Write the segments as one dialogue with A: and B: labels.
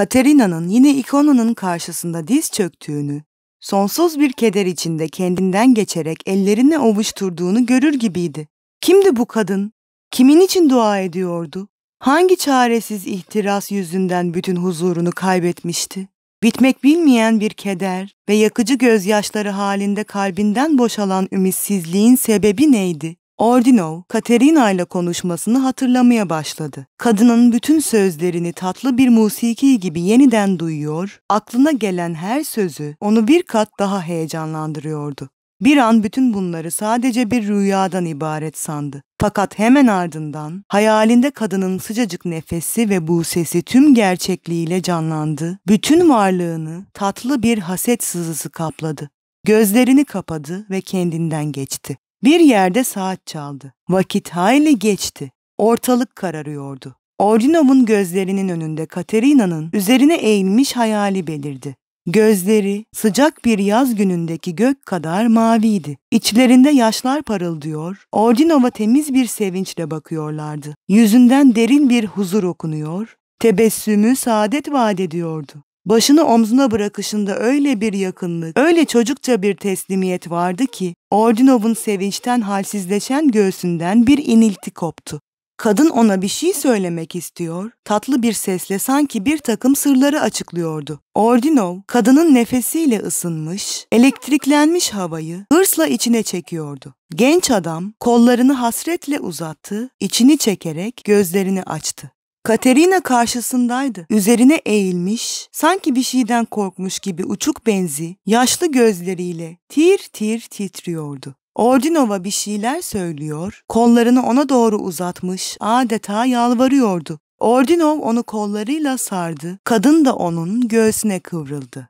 A: Katerina'nın yine ikonanın karşısında diz çöktüğünü, sonsuz bir keder içinde kendinden geçerek ellerini ovuşturduğunu görür gibiydi. Kimdi bu kadın? Kimin için dua ediyordu? Hangi çaresiz ihtiras yüzünden bütün huzurunu kaybetmişti? Bitmek bilmeyen bir keder ve yakıcı gözyaşları halinde kalbinden boşalan ümitsizliğin sebebi neydi? Ordinov, Katerina ile konuşmasını hatırlamaya başladı. Kadının bütün sözlerini tatlı bir musiki gibi yeniden duyuyor, aklına gelen her sözü onu bir kat daha heyecanlandırıyordu. Bir an bütün bunları sadece bir rüyadan ibaret sandı. Fakat hemen ardından hayalinde kadının sıcacık nefesi ve bu sesi tüm gerçekliğiyle canlandı. Bütün varlığını tatlı bir haset sızısı kapladı. Gözlerini kapadı ve kendinden geçti. Bir yerde saat çaldı. Vakit hayli geçti. Ortalık kararıyordu. Ordinov'un gözlerinin önünde Katerina'nın üzerine eğilmiş hayali belirdi. Gözleri sıcak bir yaz günündeki gök kadar maviydi. İçlerinde yaşlar parıldıyor, Ordinov'a temiz bir sevinçle bakıyorlardı. Yüzünden derin bir huzur okunuyor, tebessümü saadet vaat ediyordu başını omzuna bırakışında öyle bir yakınlık, öyle çocukça bir teslimiyet vardı ki Ordinov'un sevinçten halsizleşen göğsünden bir inilti koptu. Kadın ona bir şey söylemek istiyor, tatlı bir sesle sanki bir takım sırları açıklıyordu. Ordinov, kadının nefesiyle ısınmış, elektriklenmiş havayı hırsla içine çekiyordu. Genç adam kollarını hasretle uzattı, içini çekerek gözlerini açtı. Katerina karşısındaydı. Üzerine eğilmiş, sanki bir şeyden korkmuş gibi uçuk benzi, yaşlı gözleriyle tir tir titriyordu. Ordinova bir şeyler söylüyor, kollarını ona doğru uzatmış, adeta yalvarıyordu. Ordinov onu kollarıyla sardı, kadın da onun göğsüne kıvrıldı.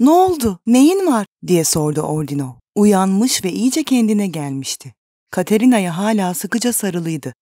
A: ''Ne oldu, neyin var?'' diye sordu Ordinov. Uyanmış ve iyice kendine gelmişti. Katerina'ya hala sıkıca sarılıydı.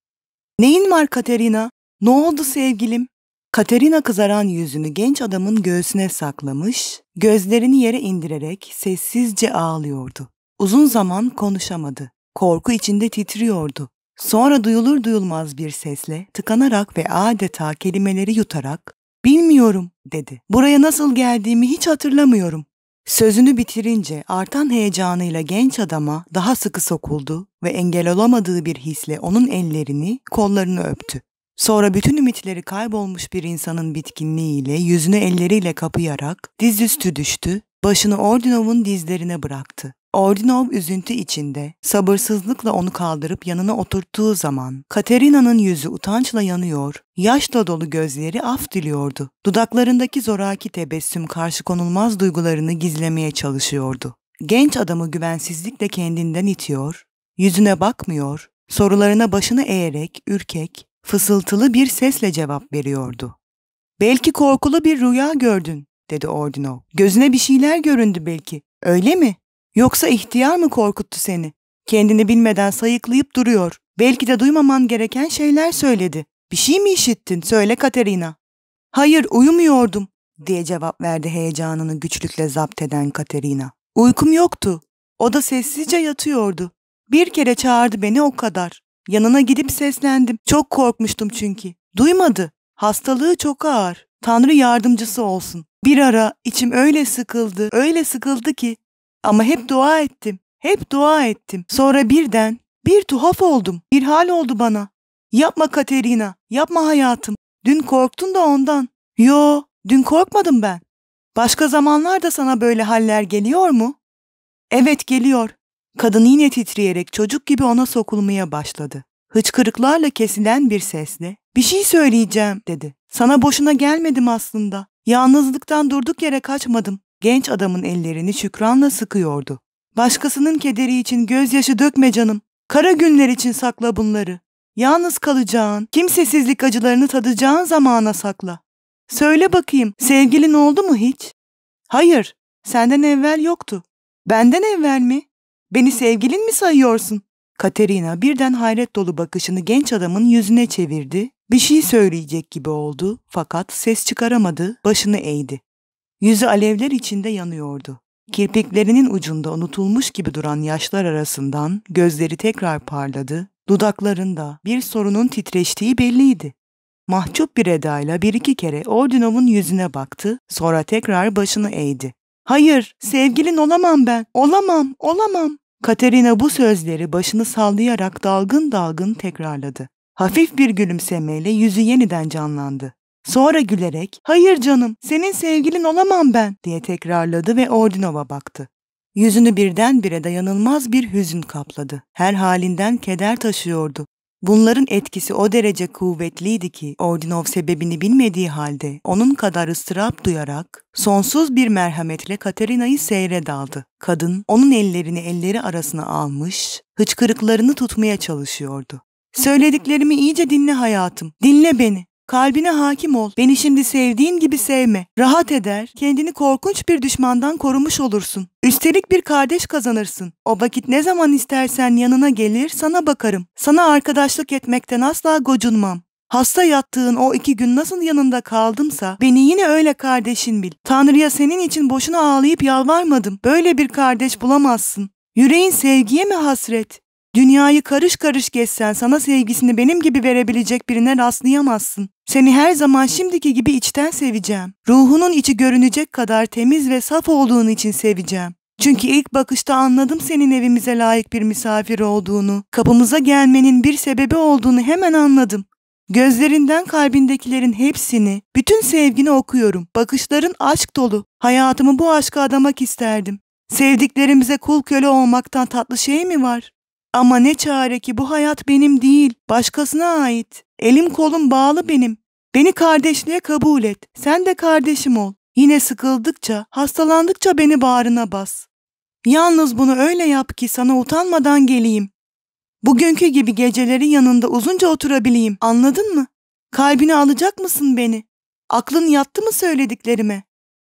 A: ''Neyin var Katerina? Ne oldu sevgilim? Katerina kızaran yüzünü genç adamın göğsüne saklamış, gözlerini yere indirerek sessizce ağlıyordu. Uzun zaman konuşamadı. Korku içinde titriyordu. Sonra duyulur duyulmaz bir sesle tıkanarak ve adeta kelimeleri yutarak "Bilmiyorum." dedi. "Buraya nasıl geldiğimi hiç hatırlamıyorum." Sözünü bitirince artan heyecanıyla genç adama daha sıkı sokuldu ve engel olamadığı bir hisle onun ellerini, kollarını öptü. Sonra bütün ümitleri kaybolmuş bir insanın bitkinliğiyle yüzünü elleriyle kapayarak dizüstü düştü, başını Ordinov'un dizlerine bıraktı. Ordinov üzüntü içinde, sabırsızlıkla onu kaldırıp yanına oturttuğu zaman, Katerina'nın yüzü utançla yanıyor, yaşla dolu gözleri af diliyordu. Dudaklarındaki zoraki tebessüm karşı konulmaz duygularını gizlemeye çalışıyordu. Genç adamı güvensizlikle kendinden itiyor, yüzüne bakmıyor, sorularına başını eğerek ürkek, fısıltılı bir sesle cevap veriyordu. Belki korkulu bir rüya gördün, dedi Ordino. Gözüne bir şeyler göründü belki, öyle mi? Yoksa ihtiyar mı korkuttu seni? Kendini bilmeden sayıklayıp duruyor. Belki de duymaman gereken şeyler söyledi. Bir şey mi işittin? Söyle Katerina. Hayır, uyumuyordum, diye cevap verdi heyecanını güçlükle zapt eden Katerina. Uykum yoktu. O da sessizce yatıyordu. Bir kere çağırdı beni o kadar. Yanına gidip seslendim. Çok korkmuştum çünkü. Duymadı. Hastalığı çok ağır. Tanrı yardımcısı olsun. Bir ara içim öyle sıkıldı, öyle sıkıldı ki. Ama hep dua ettim. Hep dua ettim. Sonra birden bir tuhaf oldum. Bir hal oldu bana. Yapma Katerina, yapma hayatım. Dün korktun da ondan. Yo, dün korkmadım ben. Başka zamanlarda sana böyle haller geliyor mu? Evet geliyor. Kadın yine titreyerek çocuk gibi ona sokulmaya başladı. Hıçkırıklarla kesilen bir sesle ''Bir şey söyleyeceğim'' dedi. ''Sana boşuna gelmedim aslında. Yalnızlıktan durduk yere kaçmadım.'' Genç adamın ellerini şükranla sıkıyordu. ''Başkasının kederi için gözyaşı dökme canım. Kara günler için sakla bunları. Yalnız kalacağın, kimsesizlik acılarını tadacağın zamana sakla. Söyle bakayım, sevgilin oldu mu hiç?'' ''Hayır, senden evvel yoktu.'' ''Benden evvel mi?'' Beni sevgilin mi sayıyorsun? Katerina birden hayret dolu bakışını genç adamın yüzüne çevirdi. Bir şey söyleyecek gibi oldu fakat ses çıkaramadı, başını eğdi. Yüzü alevler içinde yanıyordu. Kirpiklerinin ucunda unutulmuş gibi duran yaşlar arasından gözleri tekrar parladı, dudaklarında bir sorunun titreştiği belliydi. Mahcup bir edayla bir iki kere Ordinov'un yüzüne baktı, sonra tekrar başını eğdi. ''Hayır, sevgilin olamam ben, olamam, olamam.'' Katerina bu sözleri başını sallayarak dalgın dalgın tekrarladı. Hafif bir gülümsemeyle yüzü yeniden canlandı. Sonra gülerek ''Hayır canım, senin sevgilin olamam ben'' diye tekrarladı ve Ordinov'a baktı. Yüzünü birdenbire dayanılmaz bir hüzün kapladı. Her halinden keder taşıyordu. Bunların etkisi o derece kuvvetliydi ki Ordinov sebebini bilmediği halde onun kadar ıstırap duyarak sonsuz bir merhametle Katerina'yı seyre daldı. Kadın onun ellerini elleri arasına almış, hıçkırıklarını tutmaya çalışıyordu. Söylediklerimi iyice dinle hayatım, dinle beni. Kalbine hakim ol. Beni şimdi sevdiğin gibi sevme. Rahat eder. Kendini korkunç bir düşmandan korumuş olursun. Üstelik bir kardeş kazanırsın. O vakit ne zaman istersen yanına gelir, sana bakarım. Sana arkadaşlık etmekten asla gocunmam. Hasta yattığın o iki gün nasıl yanında kaldımsa beni yine öyle kardeşin bil. Tanrı'ya senin için boşuna ağlayıp yalvarmadım. Böyle bir kardeş bulamazsın. Yüreğin sevgiye mi hasret? Dünyayı karış karış geçsen sana sevgisini benim gibi verebilecek birine rastlayamazsın. Seni her zaman şimdiki gibi içten seveceğim. Ruhunun içi görünecek kadar temiz ve saf olduğun için seveceğim. Çünkü ilk bakışta anladım senin evimize layık bir misafir olduğunu. Kapımıza gelmenin bir sebebi olduğunu hemen anladım. Gözlerinden kalbindekilerin hepsini, bütün sevgini okuyorum. Bakışların aşk dolu. Hayatımı bu aşka adamak isterdim. Sevdiklerimize kul köle olmaktan tatlı şey mi var? Ama ne çare ki bu hayat benim değil, başkasına ait. Elim kolum bağlı benim. Beni kardeşliğe kabul et. Sen de kardeşim ol. Yine sıkıldıkça, hastalandıkça beni bağrına bas. Yalnız bunu öyle yap ki sana utanmadan geleyim. Bugünkü gibi geceleri yanında uzunca oturabileyim. Anladın mı? Kalbini alacak mısın beni? Aklın yattı mı söylediklerime?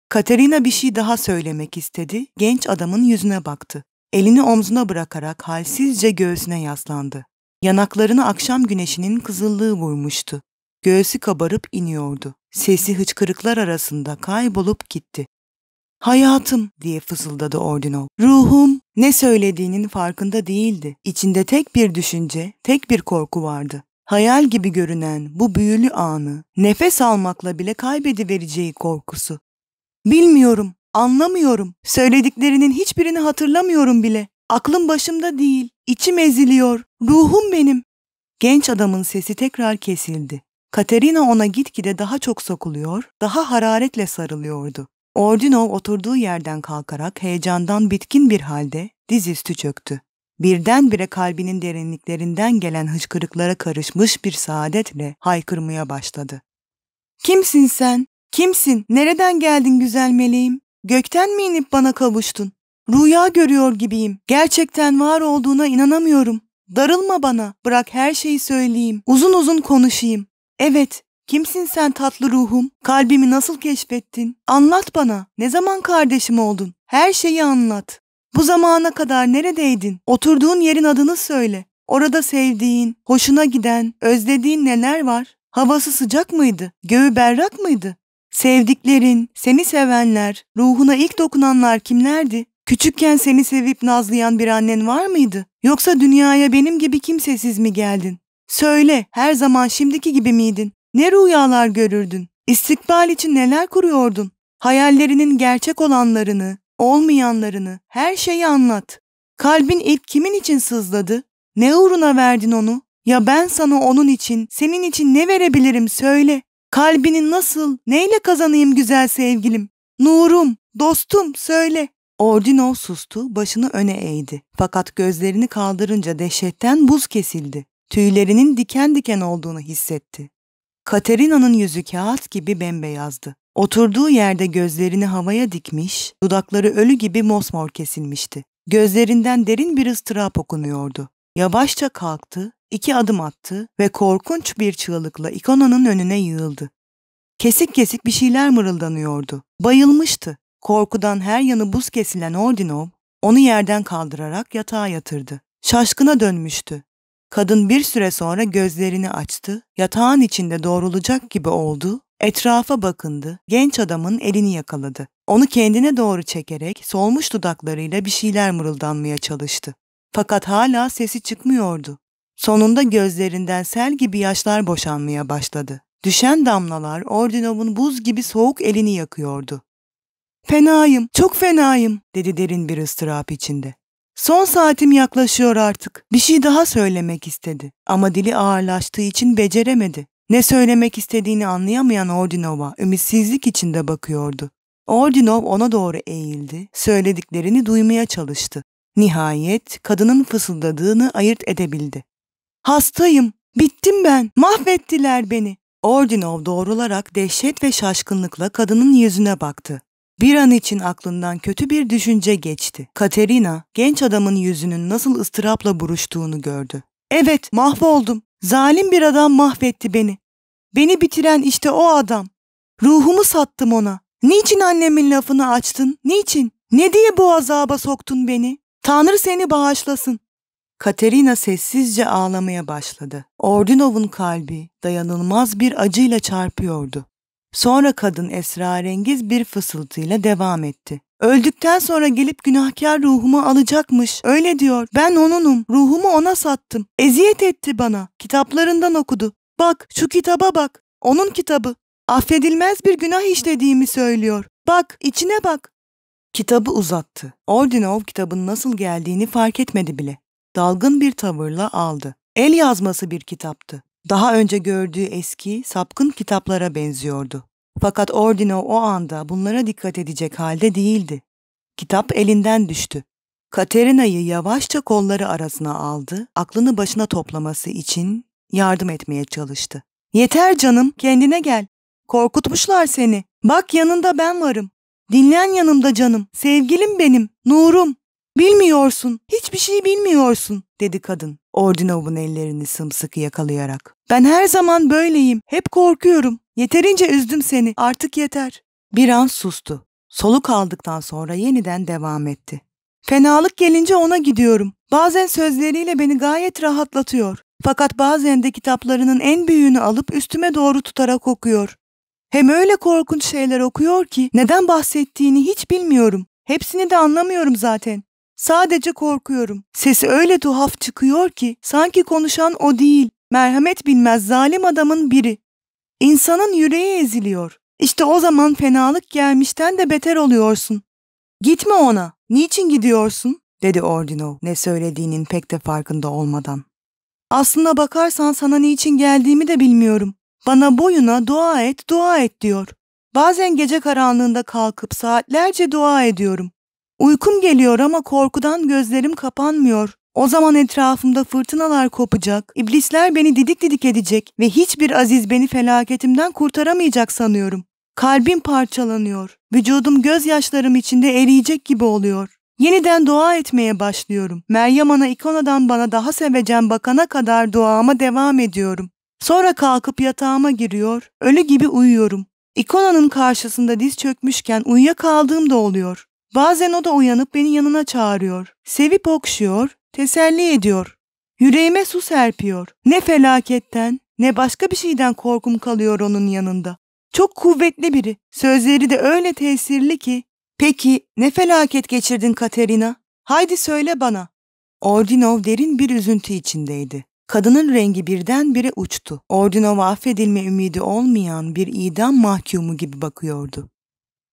A: Katerina bir şey daha söylemek istedi. Genç adamın yüzüne baktı. Elini omzuna bırakarak halsizce göğsüne yaslandı. Yanaklarını akşam güneşinin kızıllığı vurmuştu. Göğsü kabarıp iniyordu. Sesi hıçkırıklar arasında kaybolup gitti. Hayatım diye fısıldadı Ordino. Ruhum ne söylediğinin farkında değildi. İçinde tek bir düşünce, tek bir korku vardı. Hayal gibi görünen bu büyülü anı, nefes almakla bile kaybedivereceği korkusu. Bilmiyorum Anlamıyorum. Söylediklerinin hiçbirini hatırlamıyorum bile. Aklım başımda değil. İçim eziliyor. Ruhum benim. Genç adamın sesi tekrar kesildi. Katerina ona gitgide daha çok sokuluyor, daha hararetle sarılıyordu. Ordinov oturduğu yerden kalkarak heyecandan bitkin bir halde dizüstü çöktü. Birdenbire kalbinin derinliklerinden gelen hıçkırıklara karışmış bir saadetle haykırmaya başladı. Kimsin sen? Kimsin? Nereden geldin güzel meleğim? Gökten mi inip bana kavuştun? Rüya görüyor gibiyim. Gerçekten var olduğuna inanamıyorum. Darılma bana. Bırak her şeyi söyleyeyim. Uzun uzun konuşayım. Evet, kimsin sen tatlı ruhum? Kalbimi nasıl keşfettin? Anlat bana. Ne zaman kardeşim oldun? Her şeyi anlat. Bu zamana kadar neredeydin? Oturduğun yerin adını söyle. Orada sevdiğin, hoşuna giden, özlediğin neler var? Havası sıcak mıydı? Göğü berrak mıydı? Sevdiklerin, seni sevenler, ruhuna ilk dokunanlar kimlerdi? Küçükken seni sevip nazlayan bir annen var mıydı? Yoksa dünyaya benim gibi kimsesiz mi geldin? Söyle, her zaman şimdiki gibi miydin? Ne rüyalar görürdün? İstikbal için neler kuruyordun? Hayallerinin gerçek olanlarını, olmayanlarını, her şeyi anlat. Kalbin ilk kimin için sızladı? Ne uğruna verdin onu? Ya ben sana onun için, senin için ne verebilirim söyle. Kalbini nasıl, neyle kazanayım güzel sevgilim? Nurum, dostum söyle. Ordinov sustu, başını öne eğdi. Fakat gözlerini kaldırınca dehşetten buz kesildi. Tüylerinin diken diken olduğunu hissetti. Katerina'nın yüzü kağıt gibi bembeyazdı. Oturduğu yerde gözlerini havaya dikmiş, dudakları ölü gibi mosmor kesilmişti. Gözlerinden derin bir ıstırap okunuyordu. Yavaşça kalktı, iki adım attı ve korkunç bir çığlıkla ikonanın önüne yığıldı. Kesik kesik bir şeyler mırıldanıyordu. Bayılmıştı. Korkudan her yanı buz kesilen Ordinov, onu yerden kaldırarak yatağa yatırdı. Şaşkına dönmüştü. Kadın bir süre sonra gözlerini açtı, yatağın içinde doğrulacak gibi oldu, etrafa bakındı, genç adamın elini yakaladı. Onu kendine doğru çekerek solmuş dudaklarıyla bir şeyler mırıldanmaya çalıştı. Fakat hala sesi çıkmıyordu. Sonunda gözlerinden sel gibi yaşlar boşanmaya başladı. Düşen damlalar Ordinov'un buz gibi soğuk elini yakıyordu. Fenayım, çok fenayım dedi derin bir ıstırap içinde. Son saatim yaklaşıyor artık. Bir şey daha söylemek istedi ama dili ağırlaştığı için beceremedi. Ne söylemek istediğini anlayamayan Ordinov'a ümitsizlik içinde bakıyordu. Ordinov ona doğru eğildi, söylediklerini duymaya çalıştı. Nihayet kadının fısıldadığını ayırt edebildi. Hastayım, bittim ben, mahvettiler beni. Ordinov doğrularak dehşet ve şaşkınlıkla kadının yüzüne baktı. Bir an için aklından kötü bir düşünce geçti. Katerina, genç adamın yüzünün nasıl ıstırapla buruştuğunu gördü. Evet, mahvoldum. Zalim bir adam mahvetti beni. Beni bitiren işte o adam. Ruhumu sattım ona. Niçin annemin lafını açtın? Niçin? Ne diye bu azaba soktun beni? Tanrı seni bağışlasın. Katerina sessizce ağlamaya başladı. Ordinov'un kalbi dayanılmaz bir acıyla çarpıyordu. Sonra kadın esrarengiz bir fısıltıyla devam etti. Öldükten sonra gelip günahkar ruhumu alacakmış. Öyle diyor. Ben onunum. Ruhumu ona sattım. Eziyet etti bana. Kitaplarından okudu. Bak şu kitaba bak. Onun kitabı. Affedilmez bir günah işlediğimi söylüyor. Bak içine bak. Kitabı uzattı. Ordinov kitabın nasıl geldiğini fark etmedi bile dalgın bir tavırla aldı. El yazması bir kitaptı. Daha önce gördüğü eski, sapkın kitaplara benziyordu. Fakat Ordino o anda bunlara dikkat edecek halde değildi. Kitap elinden düştü. Katerina'yı yavaşça kolları arasına aldı, aklını başına toplaması için yardım etmeye çalıştı. Yeter canım, kendine gel. Korkutmuşlar seni. Bak yanında ben varım. Dinlen yanımda canım, sevgilim benim, nurum. Bilmiyorsun, hiçbir şey bilmiyorsun, dedi kadın. Ordinov'un ellerini sımsıkı yakalayarak. Ben her zaman böyleyim, hep korkuyorum. Yeterince üzdüm seni, artık yeter. Bir an sustu. Soluk aldıktan sonra yeniden devam etti. Fenalık gelince ona gidiyorum. Bazen sözleriyle beni gayet rahatlatıyor. Fakat bazen de kitaplarının en büyüğünü alıp üstüme doğru tutarak okuyor. Hem öyle korkunç şeyler okuyor ki neden bahsettiğini hiç bilmiyorum. Hepsini de anlamıyorum zaten. Sadece korkuyorum. Sesi öyle tuhaf çıkıyor ki sanki konuşan o değil, merhamet bilmez zalim adamın biri. İnsanın yüreği eziliyor. İşte o zaman fenalık gelmişten de beter oluyorsun. Gitme ona. Niçin gidiyorsun? dedi Ordino ne söylediğinin pek de farkında olmadan. Aslına bakarsan sana niçin geldiğimi de bilmiyorum. Bana boyuna dua et, dua et diyor. Bazen gece karanlığında kalkıp saatlerce dua ediyorum. Uykum geliyor ama korkudan gözlerim kapanmıyor. O zaman etrafımda fırtınalar kopacak, iblisler beni didik didik edecek ve hiçbir aziz beni felaketimden kurtaramayacak sanıyorum. Kalbim parçalanıyor, vücudum gözyaşlarım içinde eriyecek gibi oluyor. Yeniden dua etmeye başlıyorum. Meryem Ana ikonadan bana daha sevecen bakana kadar duama devam ediyorum. Sonra kalkıp yatağıma giriyor, ölü gibi uyuyorum. İkonanın karşısında diz çökmüşken uyuyakaldığım da oluyor. Bazen o da uyanıp beni yanına çağırıyor. Sevip okşuyor, teselli ediyor. Yüreğime su serpiyor. Ne felaketten ne başka bir şeyden korkum kalıyor onun yanında. Çok kuvvetli biri. Sözleri de öyle tesirli ki. Peki ne felaket geçirdin Katerina? Haydi söyle bana. Ordinov derin bir üzüntü içindeydi. Kadının rengi birdenbire uçtu. Ordinov'a affedilme ümidi olmayan bir idam mahkumu gibi bakıyordu.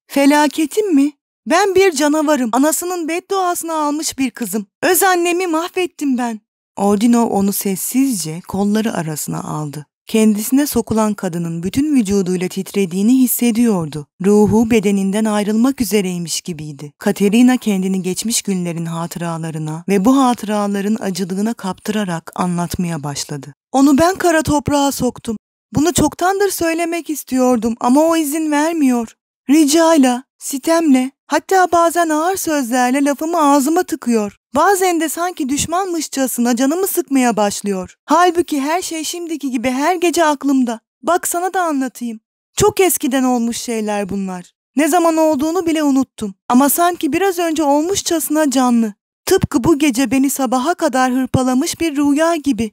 A: Felaketim mi? Ben bir canavarım. Anasının bedduasını almış bir kızım. Öz annemi mahvettim ben. Ordino onu sessizce kolları arasına aldı. Kendisine sokulan kadının bütün vücuduyla titrediğini hissediyordu. Ruhu bedeninden ayrılmak üzereymiş gibiydi. Katerina kendini geçmiş günlerin hatıralarına ve bu hatıraların acılığına kaptırarak anlatmaya başladı. Onu ben kara toprağa soktum. Bunu çoktandır söylemek istiyordum ama o izin vermiyor. Ricayla Sitemle, hatta bazen ağır sözlerle lafımı ağzıma tıkıyor. Bazen de sanki düşmanmışçasına canımı sıkmaya başlıyor. Halbuki her şey şimdiki gibi her gece aklımda. Bak sana da anlatayım. Çok eskiden olmuş şeyler bunlar. Ne zaman olduğunu bile unuttum. Ama sanki biraz önce olmuşçasına canlı. Tıpkı bu gece beni sabaha kadar hırpalamış bir rüya gibi.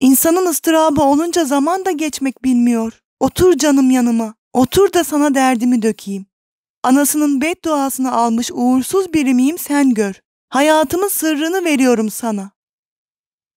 A: İnsanın ıstırabı olunca zaman da geçmek bilmiyor. Otur canım yanıma. Otur da sana derdimi dökeyim. Anasının bedduasını almış uğursuz biri miyim sen gör. Hayatımın sırrını veriyorum sana.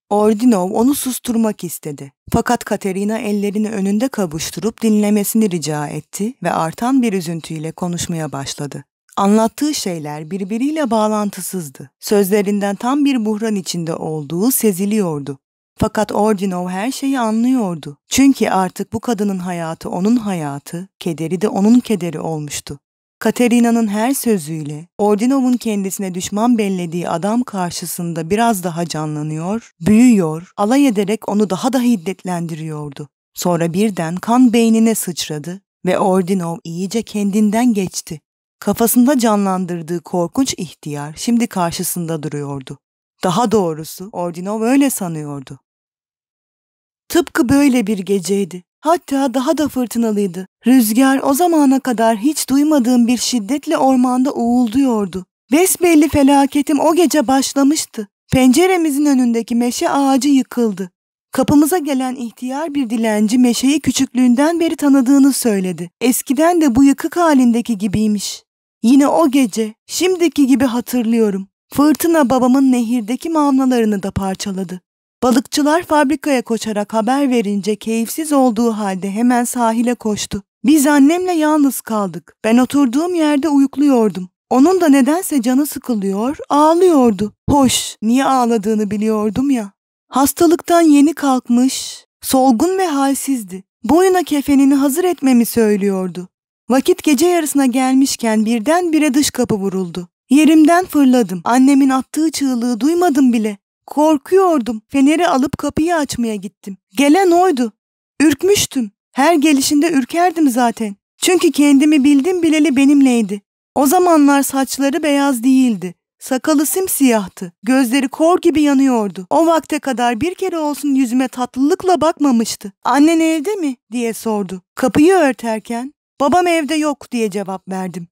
A: Ordinov onu susturmak istedi. Fakat Katerina ellerini önünde kavuşturup dinlemesini rica etti ve artan bir üzüntüyle konuşmaya başladı. Anlattığı şeyler birbiriyle bağlantısızdı. Sözlerinden tam bir buhran içinde olduğu seziliyordu. Fakat Ordinov her şeyi anlıyordu. Çünkü artık bu kadının hayatı onun hayatı, kederi de onun kederi olmuştu. Katerina'nın her sözüyle Ordinov'un kendisine düşman bellediği adam karşısında biraz daha canlanıyor, büyüyor, alay ederek onu daha da hiddetlendiriyordu. Sonra birden kan beynine sıçradı ve Ordinov iyice kendinden geçti. Kafasında canlandırdığı korkunç ihtiyar şimdi karşısında duruyordu. Daha doğrusu Ordinov öyle sanıyordu. Tıpkı böyle bir geceydi. Hatta daha da fırtınalıydı. Rüzgar o zamana kadar hiç duymadığım bir şiddetle ormanda uğulduyordu. Besbelli felaketim o gece başlamıştı. Penceremizin önündeki meşe ağacı yıkıldı. Kapımıza gelen ihtiyar bir dilenci meşeyi küçüklüğünden beri tanıdığını söyledi. Eskiden de bu yıkık halindeki gibiymiş. Yine o gece, şimdiki gibi hatırlıyorum. Fırtına babamın nehirdeki mavnalarını da parçaladı. Balıkçılar fabrikaya koşarak haber verince keyifsiz olduğu halde hemen sahile koştu. Biz annemle yalnız kaldık. Ben oturduğum yerde uyukluyordum. Onun da nedense canı sıkılıyor, ağlıyordu. Hoş, niye ağladığını biliyordum ya. Hastalıktan yeni kalkmış, solgun ve halsizdi. Boyuna kefenini hazır etmemi söylüyordu. Vakit gece yarısına gelmişken birdenbire dış kapı vuruldu. Yerimden fırladım. Annemin attığı çığlığı duymadım bile. Korkuyordum. Feneri alıp kapıyı açmaya gittim. Gelen oydu. Ürkmüştüm. Her gelişinde ürkerdim zaten. Çünkü kendimi bildim bileli benimleydi. O zamanlar saçları beyaz değildi. Sakalı simsiyahtı. Gözleri kor gibi yanıyordu. O vakte kadar bir kere olsun yüzüme tatlılıkla bakmamıştı. Annen evde mi? diye sordu. Kapıyı örterken babam evde yok diye cevap verdim.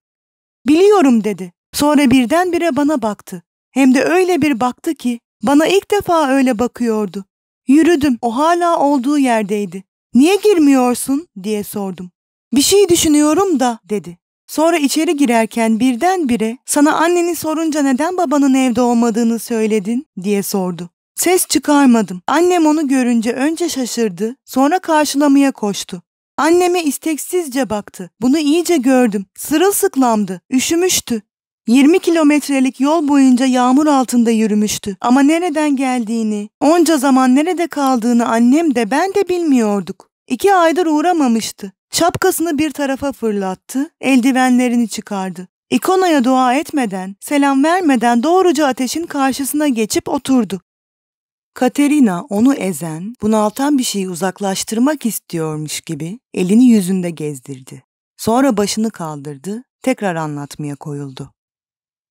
A: Biliyorum dedi. Sonra birdenbire bana baktı. Hem de öyle bir baktı ki bana ilk defa öyle bakıyordu. Yürüdüm, o hala olduğu yerdeydi. Niye girmiyorsun diye sordum. Bir şey düşünüyorum da dedi. Sonra içeri girerken birdenbire sana anneni sorunca neden babanın evde olmadığını söyledin diye sordu. Ses çıkarmadım. Annem onu görünce önce şaşırdı, sonra karşılamaya koştu. Anneme isteksizce baktı. Bunu iyice gördüm. Sırılsıklamdı. Üşümüştü. 20 kilometrelik yol boyunca yağmur altında yürümüştü. Ama nereden geldiğini, onca zaman nerede kaldığını annem de ben de bilmiyorduk. İki aydır uğramamıştı. Şapkasını bir tarafa fırlattı, eldivenlerini çıkardı. İkona'ya dua etmeden, selam vermeden doğruca ateşin karşısına geçip oturdu. Katerina onu ezen, bunaltan bir şeyi uzaklaştırmak istiyormuş gibi elini yüzünde gezdirdi. Sonra başını kaldırdı, tekrar anlatmaya koyuldu.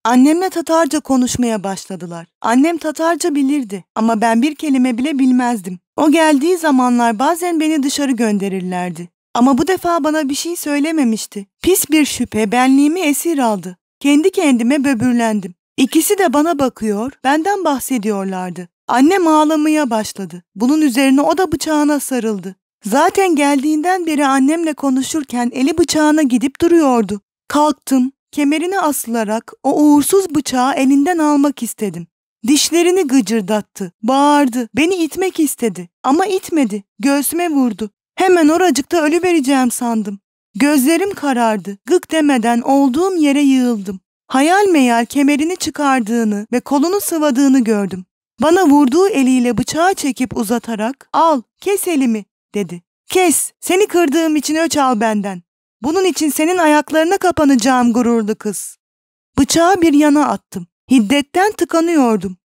A: Annemle Tatarca konuşmaya başladılar. Annem Tatarca bilirdi ama ben bir kelime bile bilmezdim. O geldiği zamanlar bazen beni dışarı gönderirlerdi. Ama bu defa bana bir şey söylememişti. Pis bir şüphe benliğimi esir aldı. Kendi kendime böbürlendim. İkisi de bana bakıyor, benden bahsediyorlardı. Annem ağlamaya başladı. Bunun üzerine o da bıçağına sarıldı. Zaten geldiğinden beri annemle konuşurken eli bıçağına gidip duruyordu. Kalktım, Kemerini asılarak o uğursuz bıçağı elinden almak istedim. Dişlerini gıcırdattı, bağırdı, beni itmek istedi ama itmedi, göğsüme vurdu. Hemen oracıkta ölü vereceğim sandım. Gözlerim karardı, gık demeden olduğum yere yığıldım. Hayal meyal kemerini çıkardığını ve kolunu sıvadığını gördüm. Bana vurduğu eliyle bıçağı çekip uzatarak al kes elimi dedi. Kes seni kırdığım için öç al benden. Bunun için senin ayaklarına kapanacağım gururlu kız. Bıçağı bir yana attım. Hiddetten tıkanıyordum.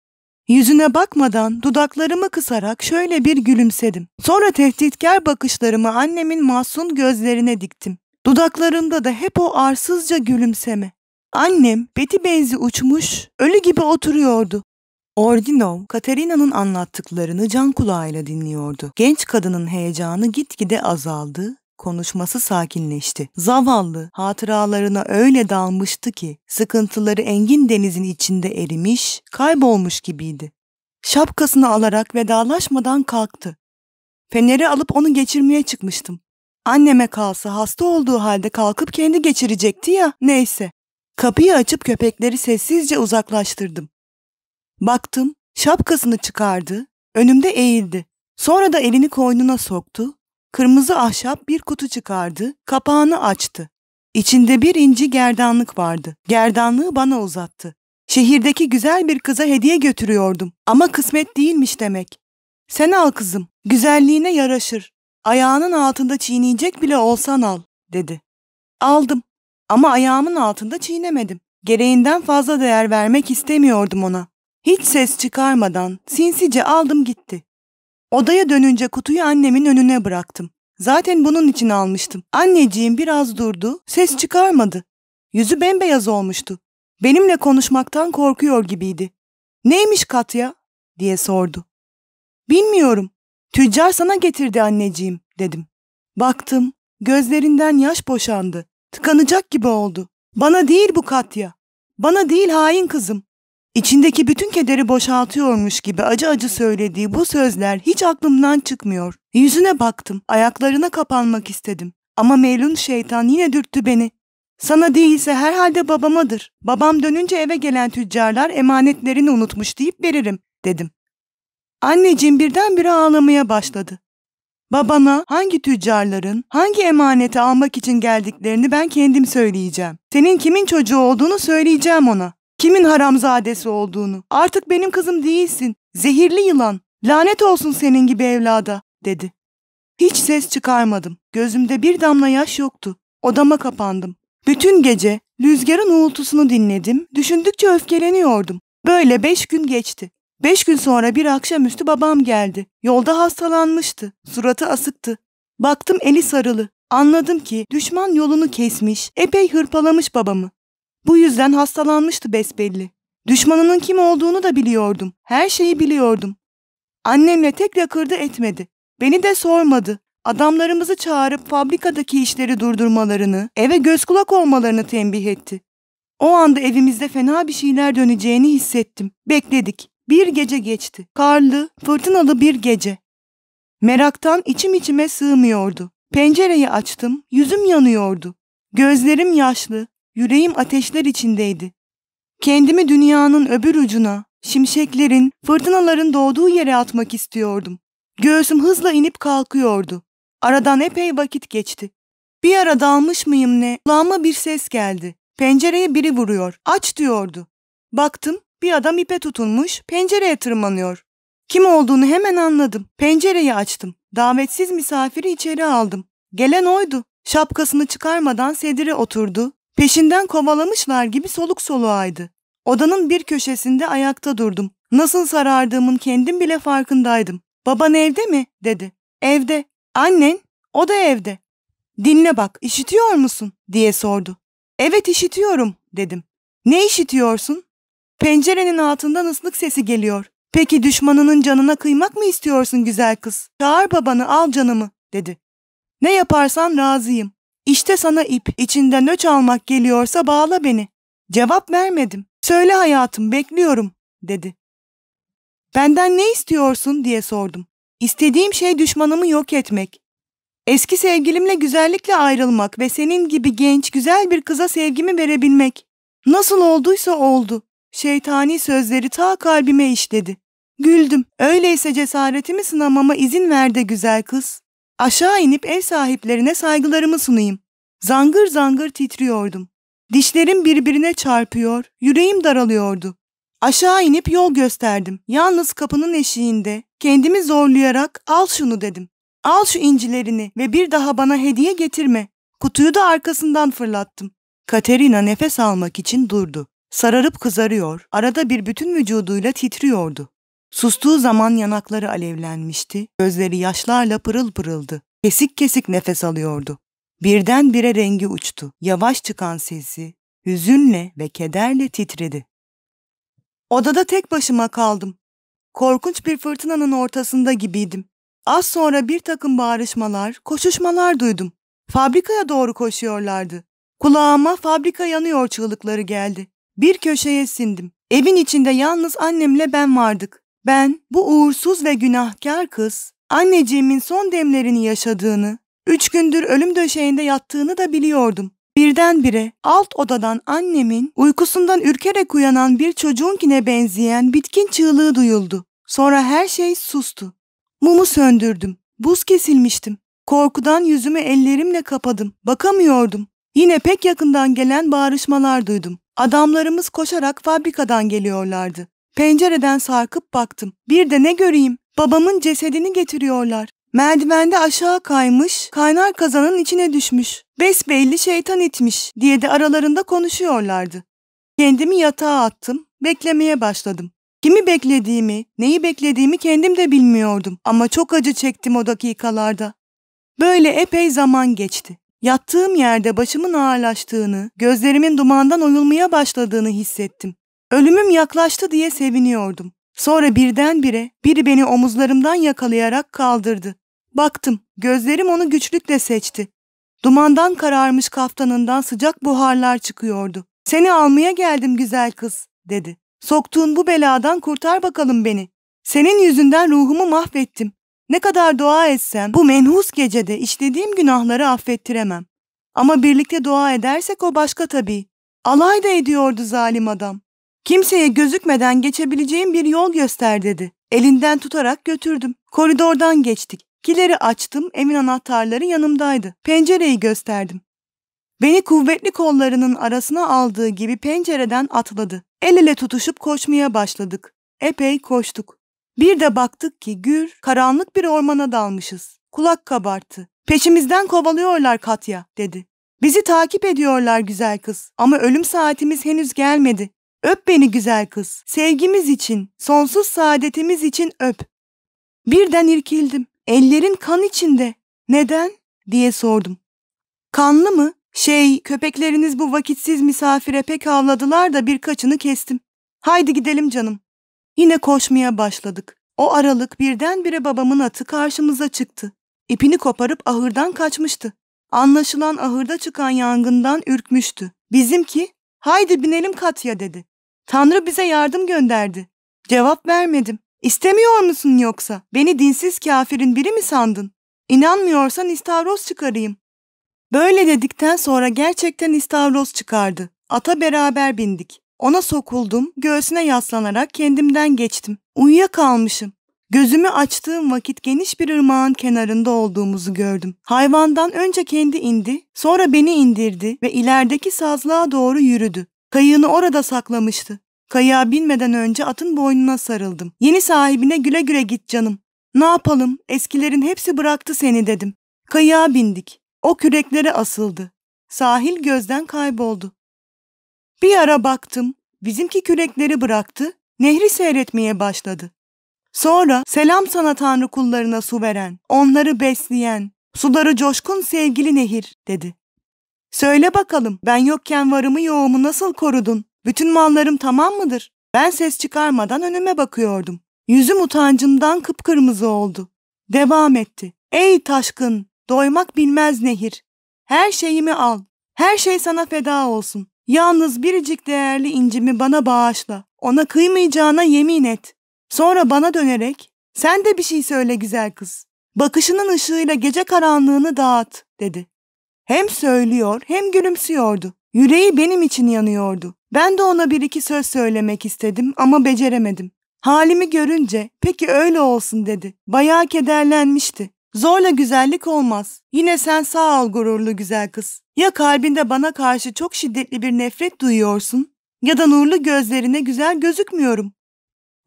A: Yüzüne bakmadan dudaklarımı kısarak şöyle bir gülümsedim. Sonra tehditkar bakışlarımı annemin masum gözlerine diktim. Dudaklarımda da hep o arsızca gülümseme. Annem beti benzi uçmuş, ölü gibi oturuyordu. Ordinov, Katerina'nın anlattıklarını can kulağıyla dinliyordu. Genç kadının heyecanı gitgide azaldı konuşması sakinleşti. Zavallı hatıralarına öyle dalmıştı ki sıkıntıları engin denizin içinde erimiş, kaybolmuş gibiydi. Şapkasını alarak vedalaşmadan kalktı. Feneri alıp onu geçirmeye çıkmıştım. Anneme kalsa hasta olduğu halde kalkıp kendi geçirecekti ya, neyse. Kapıyı açıp köpekleri sessizce uzaklaştırdım. Baktım, şapkasını çıkardı, önümde eğildi. Sonra da elini koynuna soktu, kırmızı ahşap bir kutu çıkardı, kapağını açtı. İçinde bir inci gerdanlık vardı. Gerdanlığı bana uzattı. Şehirdeki güzel bir kıza hediye götürüyordum ama kısmet değilmiş demek. Sen al kızım, güzelliğine yaraşır. Ayağının altında çiğneyecek bile olsan al, dedi. Aldım ama ayağımın altında çiğnemedim. Gereğinden fazla değer vermek istemiyordum ona. Hiç ses çıkarmadan sinsice aldım gitti. Odaya dönünce kutuyu annemin önüne bıraktım. Zaten bunun için almıştım. Anneciğim biraz durdu, ses çıkarmadı. Yüzü bembeyaz olmuştu. Benimle konuşmaktan korkuyor gibiydi. Neymiş Katya? diye sordu. Bilmiyorum. Tüccar sana getirdi anneciğim dedim. Baktım, gözlerinden yaş boşandı. Tıkanacak gibi oldu. Bana değil bu Katya. Bana değil hain kızım. İçindeki bütün kederi boşaltıyormuş gibi acı acı söylediği bu sözler hiç aklımdan çıkmıyor. Yüzüne baktım, ayaklarına kapanmak istedim. Ama melun şeytan yine dürttü beni. Sana değilse herhalde babamadır. Babam dönünce eve gelen tüccarlar emanetlerini unutmuş deyip veririm, dedim. Anneciğim birdenbire ağlamaya başladı. Babana hangi tüccarların hangi emaneti almak için geldiklerini ben kendim söyleyeceğim. Senin kimin çocuğu olduğunu söyleyeceğim ona. Kimin haramzadesi olduğunu. Artık benim kızım değilsin. Zehirli yılan. Lanet olsun senin gibi evlada, dedi. Hiç ses çıkarmadım. Gözümde bir damla yaş yoktu. Odama kapandım. Bütün gece rüzgarın uğultusunu dinledim. Düşündükçe öfkeleniyordum. Böyle beş gün geçti. Beş gün sonra bir akşamüstü babam geldi. Yolda hastalanmıştı. Suratı asıktı. Baktım eli sarılı. Anladım ki düşman yolunu kesmiş, epey hırpalamış babamı. Bu yüzden hastalanmıştı besbelli. Düşmanının kim olduğunu da biliyordum. Her şeyi biliyordum. Annemle tek yakırdı etmedi. Beni de sormadı. Adamlarımızı çağırıp fabrikadaki işleri durdurmalarını, eve göz kulak olmalarını tembih etti. O anda evimizde fena bir şeyler döneceğini hissettim. Bekledik. Bir gece geçti. Karlı, fırtınalı bir gece. Meraktan içim içime sığmıyordu. Pencereyi açtım, yüzüm yanıyordu. Gözlerim yaşlı, Yüreğim ateşler içindeydi. Kendimi dünyanın öbür ucuna, şimşeklerin, fırtınaların doğduğu yere atmak istiyordum. Göğsüm hızla inip kalkıyordu. Aradan epey vakit geçti. Bir ara dalmış mıyım ne? Kulağıma bir ses geldi. Pencereye biri vuruyor. Aç diyordu. Baktım bir adam ipe tutunmuş pencereye tırmanıyor. Kim olduğunu hemen anladım. Pencereyi açtım. Davetsiz misafiri içeri aldım. Gelen oydu. Şapkasını çıkarmadan sedire oturdu. Peşinden kovalamışlar gibi soluk soluğaydı. Odanın bir köşesinde ayakta durdum. Nasıl sarardığımın kendim bile farkındaydım. Baban evde mi? dedi. Evde. Annen? O da evde. Dinle bak, işitiyor musun? diye sordu. Evet işitiyorum dedim. Ne işitiyorsun? Pencerenin altından ıslık sesi geliyor. Peki düşmanının canına kıymak mı istiyorsun güzel kız? Çağır babanı al canımı dedi. Ne yaparsan razıyım. İşte sana ip, içinde öç almak geliyorsa bağla beni. Cevap vermedim. Söyle hayatım, bekliyorum, dedi. Benden ne istiyorsun diye sordum. İstediğim şey düşmanımı yok etmek. Eski sevgilimle güzellikle ayrılmak ve senin gibi genç, güzel bir kıza sevgimi verebilmek. Nasıl olduysa oldu. Şeytani sözleri ta kalbime işledi. Güldüm. Öyleyse cesaretimi sınamama izin ver de güzel kız. Aşağı inip ev sahiplerine saygılarımı sunayım. Zangır zangır titriyordum. Dişlerim birbirine çarpıyor, yüreğim daralıyordu. Aşağı inip yol gösterdim. Yalnız kapının eşiğinde kendimi zorlayarak al şunu dedim. Al şu incilerini ve bir daha bana hediye getirme. Kutuyu da arkasından fırlattım. Katerina nefes almak için durdu. Sararıp kızarıyor, arada bir bütün vücuduyla titriyordu. Sustuğu zaman yanakları alevlenmişti, gözleri yaşlarla pırıl pırıldı. Kesik kesik nefes alıyordu. Birden bire rengi uçtu. Yavaş çıkan sesi hüzünle ve kederle titredi. Odada tek başıma kaldım. Korkunç bir fırtınanın ortasında gibiydim. Az sonra bir takım bağrışmalar, koşuşmalar duydum. Fabrikaya doğru koşuyorlardı. Kulağıma fabrika yanıyor çığlıkları geldi. Bir köşeye sindim. Evin içinde yalnız annemle ben vardık. Ben bu uğursuz ve günahkar kız anneciğimin son demlerini yaşadığını, üç gündür ölüm döşeğinde yattığını da biliyordum. Birdenbire alt odadan annemin uykusundan ürkerek uyanan bir çocuğunkine benzeyen bitkin çığlığı duyuldu. Sonra her şey sustu. Mumu söndürdüm. Buz kesilmiştim. Korkudan yüzümü ellerimle kapadım. Bakamıyordum. Yine pek yakından gelen bağrışmalar duydum. Adamlarımız koşarak fabrikadan geliyorlardı. Pencereden sarkıp baktım. Bir de ne göreyim? Babamın cesedini getiriyorlar. Merdivende aşağı kaymış, kaynar kazanın içine düşmüş. Besbelli şeytan itmiş diye de aralarında konuşuyorlardı. Kendimi yatağa attım, beklemeye başladım. Kimi beklediğimi, neyi beklediğimi kendim de bilmiyordum ama çok acı çektim o dakikalarda. Böyle epey zaman geçti. Yattığım yerde başımın ağırlaştığını, gözlerimin dumandan oyulmaya başladığını hissettim. Ölümüm yaklaştı diye seviniyordum. Sonra birdenbire biri beni omuzlarımdan yakalayarak kaldırdı. Baktım, gözlerim onu güçlükle seçti. Dumandan kararmış kaftanından sıcak buharlar çıkıyordu. Seni almaya geldim güzel kız, dedi. Soktuğun bu beladan kurtar bakalım beni. Senin yüzünden ruhumu mahvettim. Ne kadar dua etsem bu menhus gecede işlediğim günahları affettiremem. Ama birlikte dua edersek o başka tabii. Alay da ediyordu zalim adam. Kimseye gözükmeden geçebileceğim bir yol göster dedi. Elinden tutarak götürdüm. Koridordan geçtik. Kileri açtım, evin anahtarları yanımdaydı. Pencereyi gösterdim. Beni kuvvetli kollarının arasına aldığı gibi pencereden atladı. El ele tutuşup koşmaya başladık. Epey koştuk. Bir de baktık ki gür, karanlık bir ormana dalmışız. Kulak kabarttı. Peşimizden kovalıyorlar Katya, dedi. Bizi takip ediyorlar güzel kız ama ölüm saatimiz henüz gelmedi. Öp beni güzel kız. Sevgimiz için, sonsuz saadetimiz için öp. Birden irkildim. Ellerin kan içinde. Neden? diye sordum. Kanlı mı? Şey, köpekleriniz bu vakitsiz misafire pek avladılar da birkaçını kestim. Haydi gidelim canım. Yine koşmaya başladık. O aralık birdenbire babamın atı karşımıza çıktı. İpini koparıp ahırdan kaçmıştı. Anlaşılan ahırda çıkan yangından ürkmüştü. Bizimki, haydi binelim Katya dedi. Tanrı bize yardım gönderdi. Cevap vermedim. İstemiyor musun yoksa? Beni dinsiz kafirin biri mi sandın? İnanmıyorsan istavroz çıkarayım. Böyle dedikten sonra gerçekten istavroz çıkardı. Ata beraber bindik. Ona sokuldum, göğsüne yaslanarak kendimden geçtim. Uyuyakalmışım. Gözümü açtığım vakit geniş bir ırmağın kenarında olduğumuzu gördüm. Hayvandan önce kendi indi, sonra beni indirdi ve ilerideki sazlığa doğru yürüdü. Kayığını orada saklamıştı. Kayığa binmeden önce atın boynuna sarıldım. Yeni sahibine güle güle git canım. Ne yapalım eskilerin hepsi bıraktı seni dedim. Kayığa bindik. O küreklere asıldı. Sahil gözden kayboldu. Bir ara baktım. Bizimki kürekleri bıraktı. Nehri seyretmeye başladı. Sonra selam sana tanrı kullarına su veren, onları besleyen, suları coşkun sevgili nehir dedi. Söyle bakalım ben yokken varımı yoğumu nasıl korudun? Bütün mallarım tamam mıdır? Ben ses çıkarmadan önüme bakıyordum. Yüzüm utancımdan kıpkırmızı oldu. Devam etti. Ey taşkın, doymak bilmez nehir. Her şeyimi al. Her şey sana feda olsun. Yalnız biricik değerli incimi bana bağışla. Ona kıymayacağına yemin et. Sonra bana dönerek, sen de bir şey söyle güzel kız. Bakışının ışığıyla gece karanlığını dağıt, dedi. Hem söylüyor hem gülümsüyordu. Yüreği benim için yanıyordu. Ben de ona bir iki söz söylemek istedim ama beceremedim. Halimi görünce peki öyle olsun dedi. Bayağı kederlenmişti. Zorla güzellik olmaz. Yine sen sağ ol gururlu güzel kız. Ya kalbinde bana karşı çok şiddetli bir nefret duyuyorsun ya da nurlu gözlerine güzel gözükmüyorum.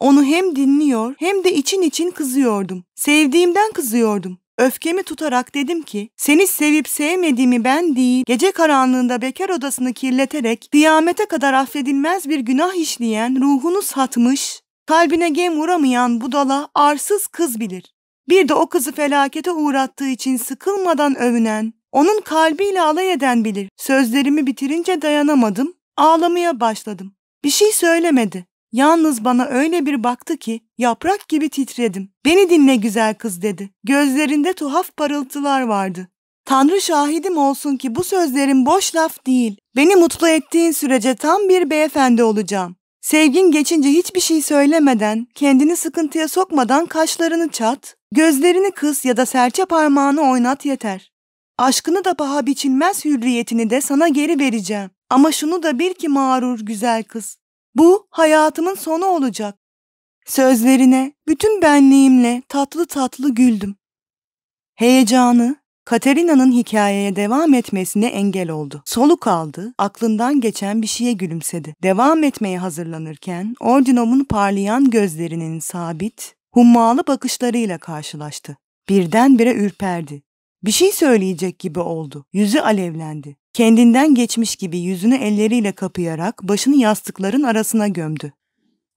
A: Onu hem dinliyor hem de için için kızıyordum. Sevdiğimden kızıyordum. Öfkemi tutarak dedim ki seni sevip sevmediğimi ben değil gece karanlığında bekar odasını kirleterek kıyamete kadar affedilmez bir günah işleyen ruhunu satmış kalbine gem vuramayan budala arsız kız bilir. Bir de o kızı felakete uğrattığı için sıkılmadan övünen, onun kalbiyle alay eden bilir. Sözlerimi bitirince dayanamadım, ağlamaya başladım. Bir şey söylemedi. Yalnız bana öyle bir baktı ki yaprak gibi titredim. Beni dinle güzel kız dedi. Gözlerinde tuhaf parıltılar vardı. Tanrı şahidim olsun ki bu sözlerin boş laf değil. Beni mutlu ettiğin sürece tam bir beyefendi olacağım. Sevgin geçince hiçbir şey söylemeden, kendini sıkıntıya sokmadan kaşlarını çat, gözlerini kıs ya da serçe parmağını oynat yeter. Aşkını da paha biçilmez hürriyetini de sana geri vereceğim. Ama şunu da bil ki mağrur güzel kız, bu hayatımın sonu olacak. Sözlerine bütün benliğimle tatlı tatlı güldüm. Heyecanı Katerina'nın hikayeye devam etmesine engel oldu. Soluk aldı, aklından geçen bir şeye gülümsedi. Devam etmeye hazırlanırken Ordinom'un parlayan gözlerinin sabit, hummalı bakışlarıyla karşılaştı. Birdenbire ürperdi. Bir şey söyleyecek gibi oldu. Yüzü alevlendi. Kendinden geçmiş gibi yüzünü elleriyle kapayarak başını yastıkların arasına gömdü.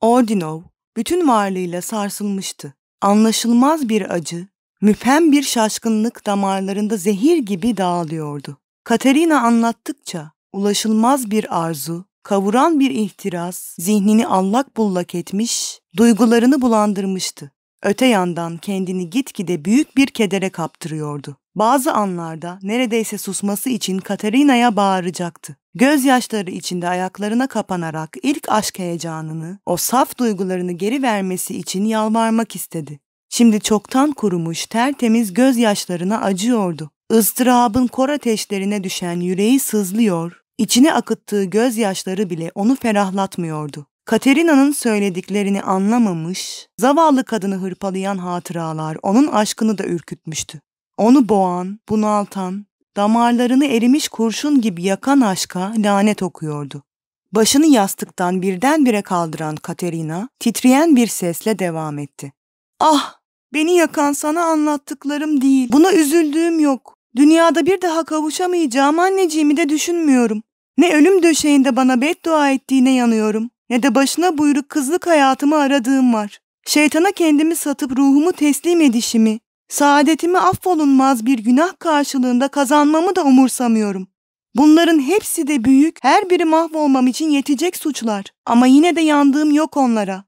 A: Ordinov bütün varlığıyla sarsılmıştı. Anlaşılmaz bir acı, müphem bir şaşkınlık damarlarında zehir gibi dağılıyordu. Katerina anlattıkça ulaşılmaz bir arzu, kavuran bir ihtiras zihnini allak bullak etmiş, duygularını bulandırmıştı. Öte yandan kendini gitgide büyük bir kedere kaptırıyordu. Bazı anlarda neredeyse susması için Katerina'ya bağıracaktı. Gözyaşları içinde ayaklarına kapanarak ilk aşk heyecanını, o saf duygularını geri vermesi için yalvarmak istedi. Şimdi çoktan kurumuş tertemiz gözyaşlarına acıyordu. ızdırabın kor ateşlerine düşen yüreği sızlıyor, içine akıttığı gözyaşları bile onu ferahlatmıyordu. Katerina'nın söylediklerini anlamamış, zavallı kadını hırpalayan hatıralar onun aşkını da ürkütmüştü. Onu boğan, bunaltan, damarlarını erimiş kurşun gibi yakan aşka lanet okuyordu. Başını yastıktan birdenbire kaldıran Katerina titreyen bir sesle devam etti. Ah! Beni yakan sana anlattıklarım değil. Buna üzüldüğüm yok. Dünyada bir daha kavuşamayacağım anneciğimi de düşünmüyorum. Ne ölüm döşeğinde bana beddua ettiğine yanıyorum ne de başına buyruk kızlık hayatımı aradığım var. Şeytana kendimi satıp ruhumu teslim edişimi, Saadetimi affolunmaz bir günah karşılığında kazanmamı da umursamıyorum. Bunların hepsi de büyük, her biri mahvolmam için yetecek suçlar ama yine de yandığım yok onlara.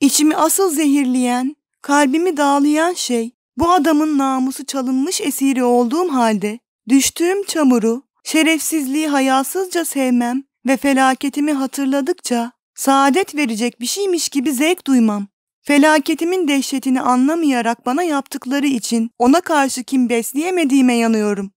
A: İçimi asıl zehirleyen, kalbimi dağlayan şey bu adamın namusu çalınmış esiri olduğum halde düştüğüm çamuru, şerefsizliği hayasızca sevmem ve felaketimi hatırladıkça saadet verecek bir şeymiş gibi zevk duymam. Felaketimin dehşetini anlamayarak bana yaptıkları için ona karşı kim besleyemediğime yanıyorum.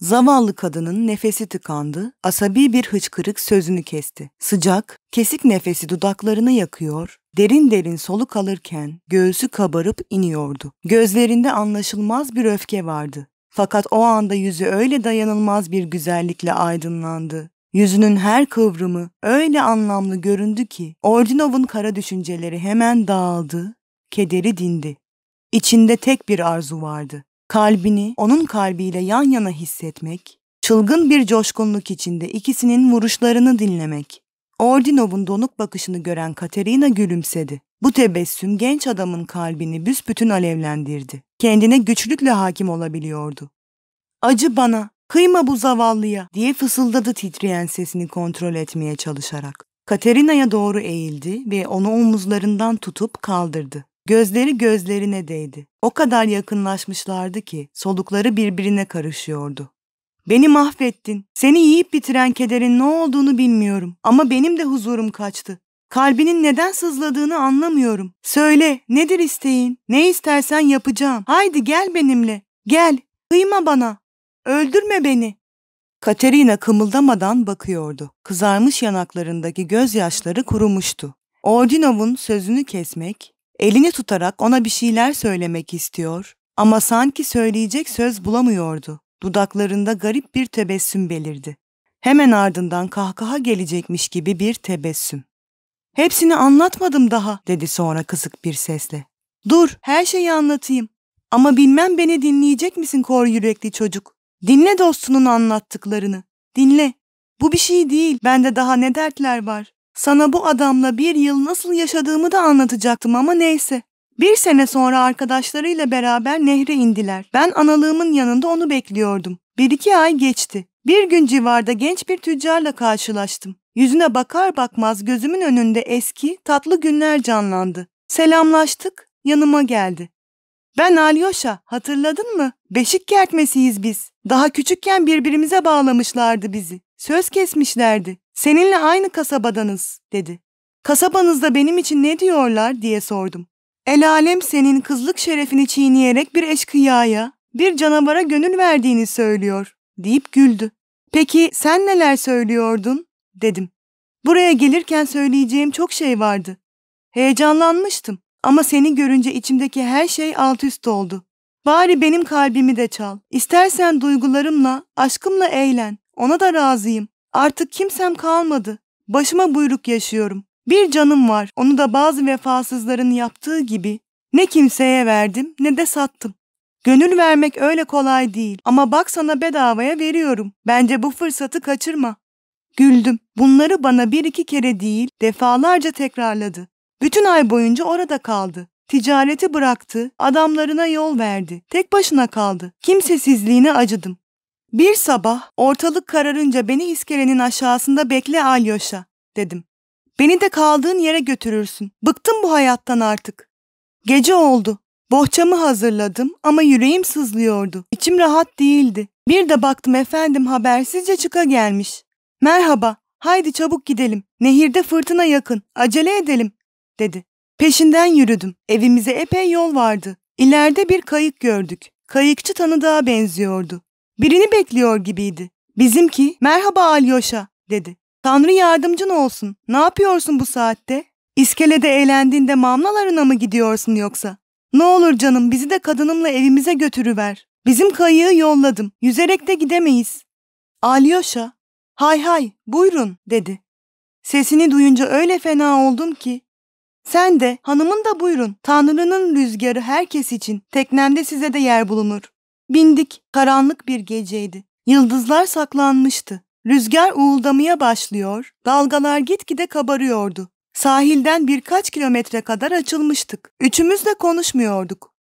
A: Zavallı kadının nefesi tıkandı, asabi bir hıçkırık sözünü kesti. Sıcak, kesik nefesi dudaklarını yakıyor, derin derin soluk alırken göğsü kabarıp iniyordu. Gözlerinde anlaşılmaz bir öfke vardı. Fakat o anda yüzü öyle dayanılmaz bir güzellikle aydınlandı Yüzünün her kıvrımı öyle anlamlı göründü ki Ordinov'un kara düşünceleri hemen dağıldı, kederi dindi. İçinde tek bir arzu vardı. Kalbini onun kalbiyle yan yana hissetmek, çılgın bir coşkunluk içinde ikisinin vuruşlarını dinlemek. Ordinov'un donuk bakışını gören Katerina gülümsedi. Bu tebessüm genç adamın kalbini büsbütün alevlendirdi. Kendine güçlükle hakim olabiliyordu. Acı bana, Kıyma bu zavallıya diye fısıldadı titreyen sesini kontrol etmeye çalışarak. Katerina'ya doğru eğildi ve onu omuzlarından tutup kaldırdı. Gözleri gözlerine değdi. O kadar yakınlaşmışlardı ki solukları birbirine karışıyordu. Beni mahvettin. Seni yiyip bitiren kederin ne olduğunu bilmiyorum ama benim de huzurum kaçtı. Kalbinin neden sızladığını anlamıyorum. Söyle, nedir isteğin? Ne istersen yapacağım. Haydi gel benimle. Gel, kıyma bana. Öldürme beni. Katerina kımıldamadan bakıyordu. Kızarmış yanaklarındaki gözyaşları kurumuştu. Ordinov'un sözünü kesmek, elini tutarak ona bir şeyler söylemek istiyor ama sanki söyleyecek söz bulamıyordu. Dudaklarında garip bir tebessüm belirdi. Hemen ardından kahkaha gelecekmiş gibi bir tebessüm. Hepsini anlatmadım daha dedi sonra kızık bir sesle. Dur her şeyi anlatayım. Ama bilmem beni dinleyecek misin kor yürekli çocuk? Dinle dostunun anlattıklarını. Dinle. Bu bir şey değil. Bende daha ne dertler var. Sana bu adamla bir yıl nasıl yaşadığımı da anlatacaktım ama neyse. Bir sene sonra arkadaşlarıyla beraber nehre indiler. Ben analığımın yanında onu bekliyordum. Bir iki ay geçti. Bir gün civarda genç bir tüccarla karşılaştım. Yüzüne bakar bakmaz gözümün önünde eski, tatlı günler canlandı. Selamlaştık, yanıma geldi. Ben Alyoşa, hatırladın mı? Beşik kertmesiyiz biz. Daha küçükken birbirimize bağlamışlardı bizi. Söz kesmişlerdi. Seninle aynı kasabadanız, dedi. Kasabanızda benim için ne diyorlar diye sordum. El alem senin kızlık şerefini çiğneyerek bir eşkıyaya, bir canavara gönül verdiğini söylüyor, deyip güldü. Peki sen neler söylüyordun, dedim. Buraya gelirken söyleyeceğim çok şey vardı. Heyecanlanmıştım. Ama seni görünce içimdeki her şey alt üst oldu. Bari benim kalbimi de çal. İstersen duygularımla, aşkımla eğlen. Ona da razıyım. Artık kimsem kalmadı. Başıma buyruk yaşıyorum. Bir canım var. Onu da bazı vefasızların yaptığı gibi ne kimseye verdim ne de sattım. Gönül vermek öyle kolay değil ama bak sana bedavaya veriyorum. Bence bu fırsatı kaçırma. Güldüm. Bunları bana bir iki kere değil defalarca tekrarladı. Bütün ay boyunca orada kaldı. Ticareti bıraktı, adamlarına yol verdi. Tek başına kaldı. Kimsesizliğine acıdım. Bir sabah ortalık kararınca beni iskelenin aşağısında bekle Alyoşa dedim. Beni de kaldığın yere götürürsün. Bıktım bu hayattan artık. Gece oldu. Bohçamı hazırladım ama yüreğim sızlıyordu. İçim rahat değildi. Bir de baktım efendim habersizce çıka gelmiş. Merhaba, haydi çabuk gidelim. Nehirde fırtına yakın. Acele edelim dedi. Peşinden yürüdüm. Evimize epey yol vardı. İleride bir kayık gördük. Kayıkçı tanıdığa benziyordu. Birini bekliyor gibiydi. Bizimki merhaba Alyoşa dedi. Tanrı yardımcın olsun. Ne yapıyorsun bu saatte? İskelede eğlendiğinde mamlalarına mı gidiyorsun yoksa? Ne olur canım bizi de kadınımla evimize götürüver. Bizim kayığı yolladım. Yüzerek de gidemeyiz. Alyoşa, hay hay buyurun dedi. Sesini duyunca öyle fena oldum ki sen de hanımın da buyurun. Tanrı'nın rüzgarı herkes için. Teknemde size de yer bulunur. Bindik. Karanlık bir geceydi. Yıldızlar saklanmıştı. Rüzgar uğuldamaya başlıyor, dalgalar gitgide kabarıyordu. Sahilden birkaç kilometre kadar açılmıştık. Üçümüz de konuşmuyorduk.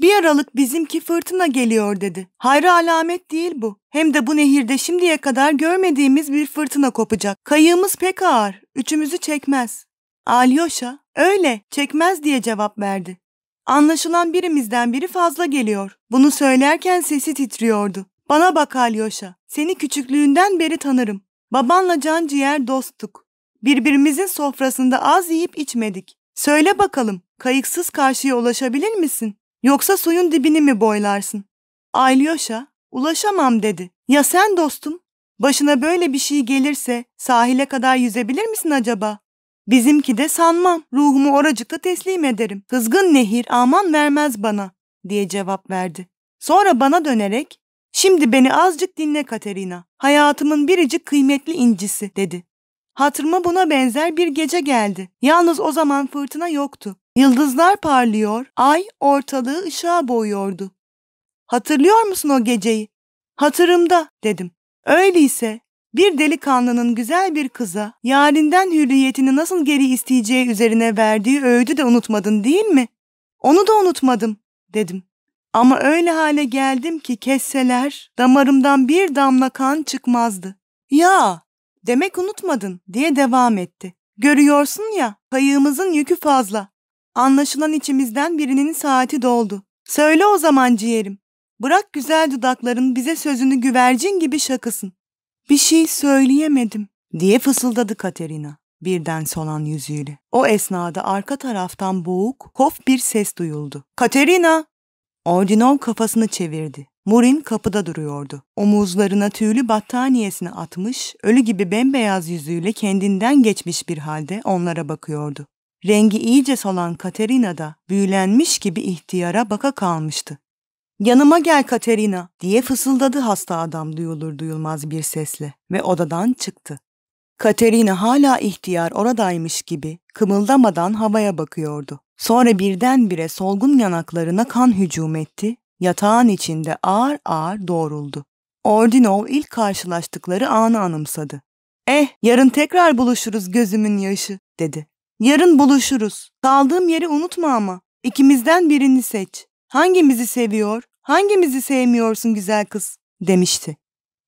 A: Bir aralık bizimki fırtına geliyor dedi. Hayra alamet değil bu. Hem de bu nehirde şimdiye kadar görmediğimiz bir fırtına kopacak. Kayığımız pek ağır. Üçümüzü çekmez. Alyosha, öyle, çekmez diye cevap verdi. Anlaşılan birimizden biri fazla geliyor. Bunu söylerken sesi titriyordu. Bana bak Alyosha, seni küçüklüğünden beri tanırım. Babanla can ciğer dosttuk. Birbirimizin sofrasında az yiyip içmedik. Söyle bakalım, kayıksız karşıya ulaşabilir misin? Yoksa suyun dibini mi boylarsın? Alyosha, ulaşamam dedi. Ya sen dostum? Başına böyle bir şey gelirse sahile kadar yüzebilir misin acaba? Bizimki de sanmam. Ruhumu oracıkta teslim ederim. Kızgın nehir aman vermez bana diye cevap verdi. Sonra bana dönerek şimdi beni azıcık dinle Katerina. Hayatımın biricik kıymetli incisi dedi. Hatırıma buna benzer bir gece geldi. Yalnız o zaman fırtına yoktu. Yıldızlar parlıyor, ay ortalığı ışığa boyuyordu. Hatırlıyor musun o geceyi? Hatırımda dedim. Öyleyse bir delikanlının güzel bir kıza yarinden hürriyetini nasıl geri isteyeceği üzerine verdiği öğüdü de unutmadın değil mi? Onu da unutmadım dedim. Ama öyle hale geldim ki kesseler damarımdan bir damla kan çıkmazdı. Ya demek unutmadın diye devam etti. Görüyorsun ya kayığımızın yükü fazla. Anlaşılan içimizden birinin saati doldu. Söyle o zaman ciğerim. Bırak güzel dudakların bize sözünü güvercin gibi şakısın. Bir şey söyleyemedim diye fısıldadı Katerina birden solan yüzüyle. O esnada arka taraftan boğuk, kof bir ses duyuldu. Katerina! Ordinov kafasını çevirdi. Murin kapıda duruyordu. Omuzlarına tüylü battaniyesini atmış, ölü gibi bembeyaz yüzüyle kendinden geçmiş bir halde onlara bakıyordu. Rengi iyice solan Katerina da büyülenmiş gibi ihtiyara baka kalmıştı. Yanıma gel Katerina diye fısıldadı hasta adam duyulur duyulmaz bir sesle ve odadan çıktı. Katerina hala ihtiyar oradaymış gibi kımıldamadan havaya bakıyordu. Sonra birdenbire solgun yanaklarına kan hücum etti, yatağın içinde ağır ağır doğruldu. Ordinov ilk karşılaştıkları anı anımsadı. Eh, yarın tekrar buluşuruz gözümün yaşı, dedi. Yarın buluşuruz. Kaldığım yeri unutma ama. İkimizden birini seç. Hangimizi seviyor? Hangimizi sevmiyorsun güzel kız? demişti.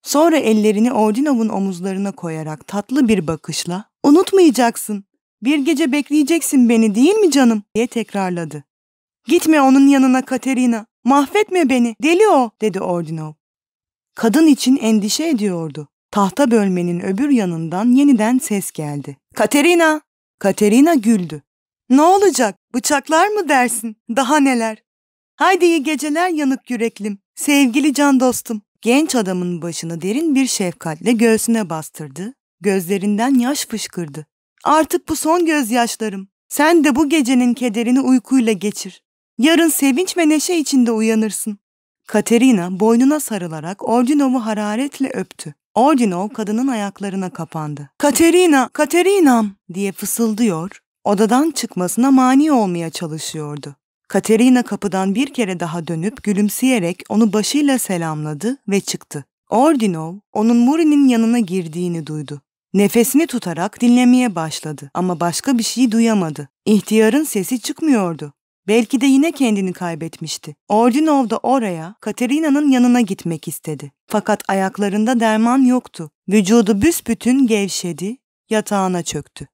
A: Sonra ellerini Ordinov'un omuzlarına koyarak tatlı bir bakışla unutmayacaksın. Bir gece bekleyeceksin beni değil mi canım? diye tekrarladı. Gitme onun yanına Katerina. Mahvetme beni. Deli o dedi Ordinov. Kadın için endişe ediyordu. Tahta bölmenin öbür yanından yeniden ses geldi. Katerina! Katerina güldü. Ne olacak? Bıçaklar mı dersin? Daha neler? Haydi iyi geceler yanık yüreklim. Sevgili can dostum. Genç adamın başını derin bir şefkatle göğsüne bastırdı. Gözlerinden yaş fışkırdı. Artık bu son gözyaşlarım. Sen de bu gecenin kederini uykuyla geçir. Yarın sevinç ve neşe içinde uyanırsın. Katerina boynuna sarılarak Ordinov'u hararetle öptü. Ordinov kadının ayaklarına kapandı. Katerina, Katerinam diye fısıldıyor, odadan çıkmasına mani olmaya çalışıyordu. Katerina kapıdan bir kere daha dönüp gülümseyerek onu başıyla selamladı ve çıktı. Ordinov, onun Muri'nin yanına girdiğini duydu. Nefesini tutarak dinlemeye başladı ama başka bir şey duyamadı. İhtiyarın sesi çıkmıyordu. Belki de yine kendini kaybetmişti. Ordinov da oraya, Katerina'nın yanına gitmek istedi. Fakat ayaklarında derman yoktu. Vücudu büsbütün gevşedi, yatağına çöktü.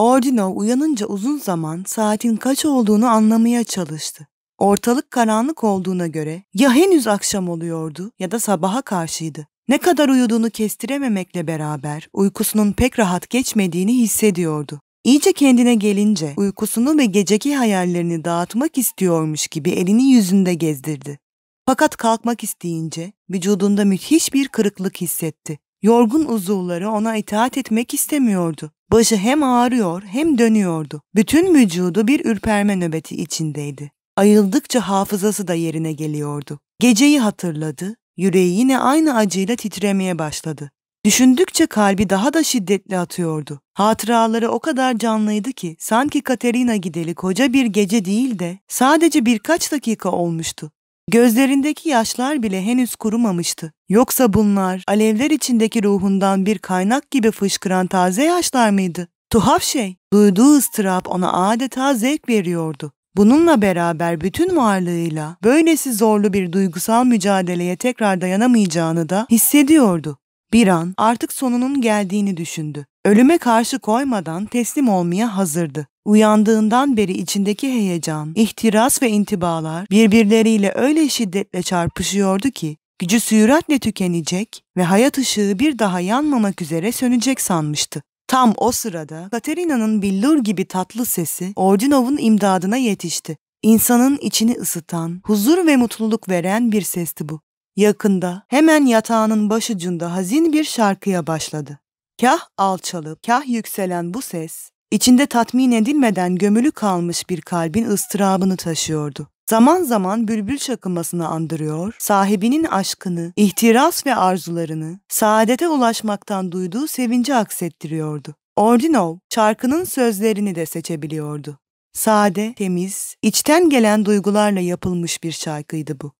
A: Ordino uyanınca uzun zaman saatin kaç olduğunu anlamaya çalıştı. Ortalık karanlık olduğuna göre ya henüz akşam oluyordu ya da sabaha karşıydı. Ne kadar uyuduğunu kestirememekle beraber uykusunun pek rahat geçmediğini hissediyordu. İyice kendine gelince uykusunu ve geceki hayallerini dağıtmak istiyormuş gibi elini yüzünde gezdirdi. Fakat kalkmak isteyince vücudunda müthiş bir kırıklık hissetti. Yorgun uzuvları ona itaat etmek istemiyordu. Başı hem ağrıyor hem dönüyordu. Bütün vücudu bir ürperme nöbeti içindeydi. Ayıldıkça hafızası da yerine geliyordu. Geceyi hatırladı, yüreği yine aynı acıyla titremeye başladı. Düşündükçe kalbi daha da şiddetli atıyordu. Hatıraları o kadar canlıydı ki sanki Katerina gideli koca bir gece değil de sadece birkaç dakika olmuştu. Gözlerindeki yaşlar bile henüz kurumamıştı. Yoksa bunlar alevler içindeki ruhundan bir kaynak gibi fışkıran taze yaşlar mıydı? Tuhaf şey, duyduğu ıstırap ona adeta zevk veriyordu. Bununla beraber bütün varlığıyla böylesi zorlu bir duygusal mücadeleye tekrar dayanamayacağını da hissediyordu. Bir an artık sonunun geldiğini düşündü. Ölüme karşı koymadan teslim olmaya hazırdı. Uyandığından beri içindeki heyecan, ihtiras ve intibalar birbirleriyle öyle şiddetle çarpışıyordu ki gücü süratle tükenecek ve hayat ışığı bir daha yanmamak üzere sönecek sanmıştı. Tam o sırada Katerina'nın billur gibi tatlı sesi Ordinov'un imdadına yetişti. İnsanın içini ısıtan, huzur ve mutluluk veren bir sesti bu. Yakında, hemen yatağının başucunda hazin bir şarkıya başladı. Kah alçalıp, kah yükselen bu ses, İçinde tatmin edilmeden gömülü kalmış bir kalbin ıstırabını taşıyordu. Zaman zaman bülbül çakılmasını andırıyor, sahibinin aşkını, ihtiras ve arzularını, saadete ulaşmaktan duyduğu sevinci aksettiriyordu. Ordinov, şarkının sözlerini de seçebiliyordu. Sade, temiz, içten gelen duygularla yapılmış bir şarkıydı bu.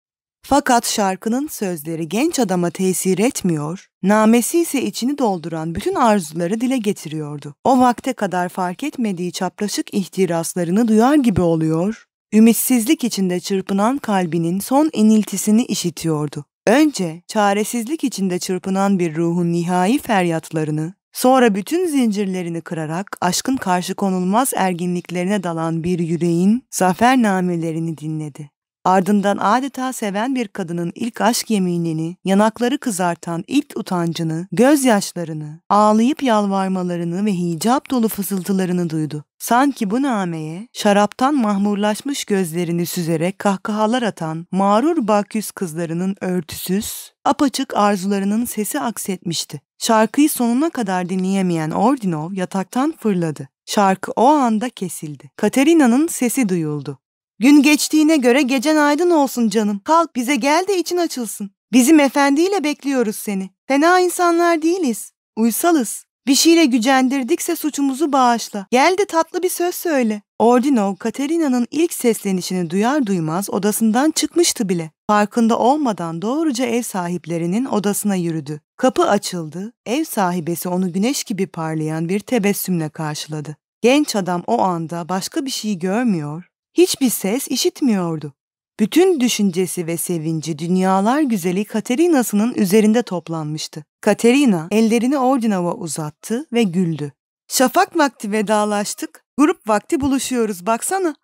A: Fakat şarkının sözleri genç adama tesir etmiyor, namesi ise içini dolduran bütün arzuları dile getiriyordu. O vakte kadar fark etmediği çapraşık ihtiraslarını duyar gibi oluyor, ümitsizlik içinde çırpınan kalbinin son iniltisini işitiyordu. Önce çaresizlik içinde çırpınan bir ruhun nihai feryatlarını, sonra bütün zincirlerini kırarak aşkın karşı konulmaz erginliklerine dalan bir yüreğin zafer zafernamelerini dinledi. Ardından adeta seven bir kadının ilk aşk yeminini, yanakları kızartan ilk utancını, gözyaşlarını, ağlayıp yalvarmalarını ve hicap dolu fısıltılarını duydu. Sanki bu nameye şaraptan mahmurlaşmış gözlerini süzerek kahkahalar atan mağrur baküs kızlarının örtüsüz, apaçık arzularının sesi aksetmişti. Şarkıyı sonuna kadar dinleyemeyen Ordinov yataktan fırladı. Şarkı o anda kesildi. Katerina'nın sesi duyuldu. Gün geçtiğine göre gecen aydın olsun canım. Kalk bize gel de için açılsın. Bizim efendiyle bekliyoruz seni. Fena insanlar değiliz. Uysalız. Bir şeyle gücendirdikse suçumuzu bağışla. Gel de tatlı bir söz söyle. Ordino, Katerina'nın ilk seslenişini duyar duymaz odasından çıkmıştı bile. Farkında olmadan doğruca ev sahiplerinin odasına yürüdü. Kapı açıldı, ev sahibesi onu güneş gibi parlayan bir tebessümle karşıladı. Genç adam o anda başka bir şey görmüyor, Hiçbir ses işitmiyordu. Bütün düşüncesi ve sevinci dünyalar güzeli Katerina'sının üzerinde toplanmıştı. Katerina ellerini Ordinov'a uzattı ve güldü. Şafak vakti vedalaştık, grup vakti buluşuyoruz baksana.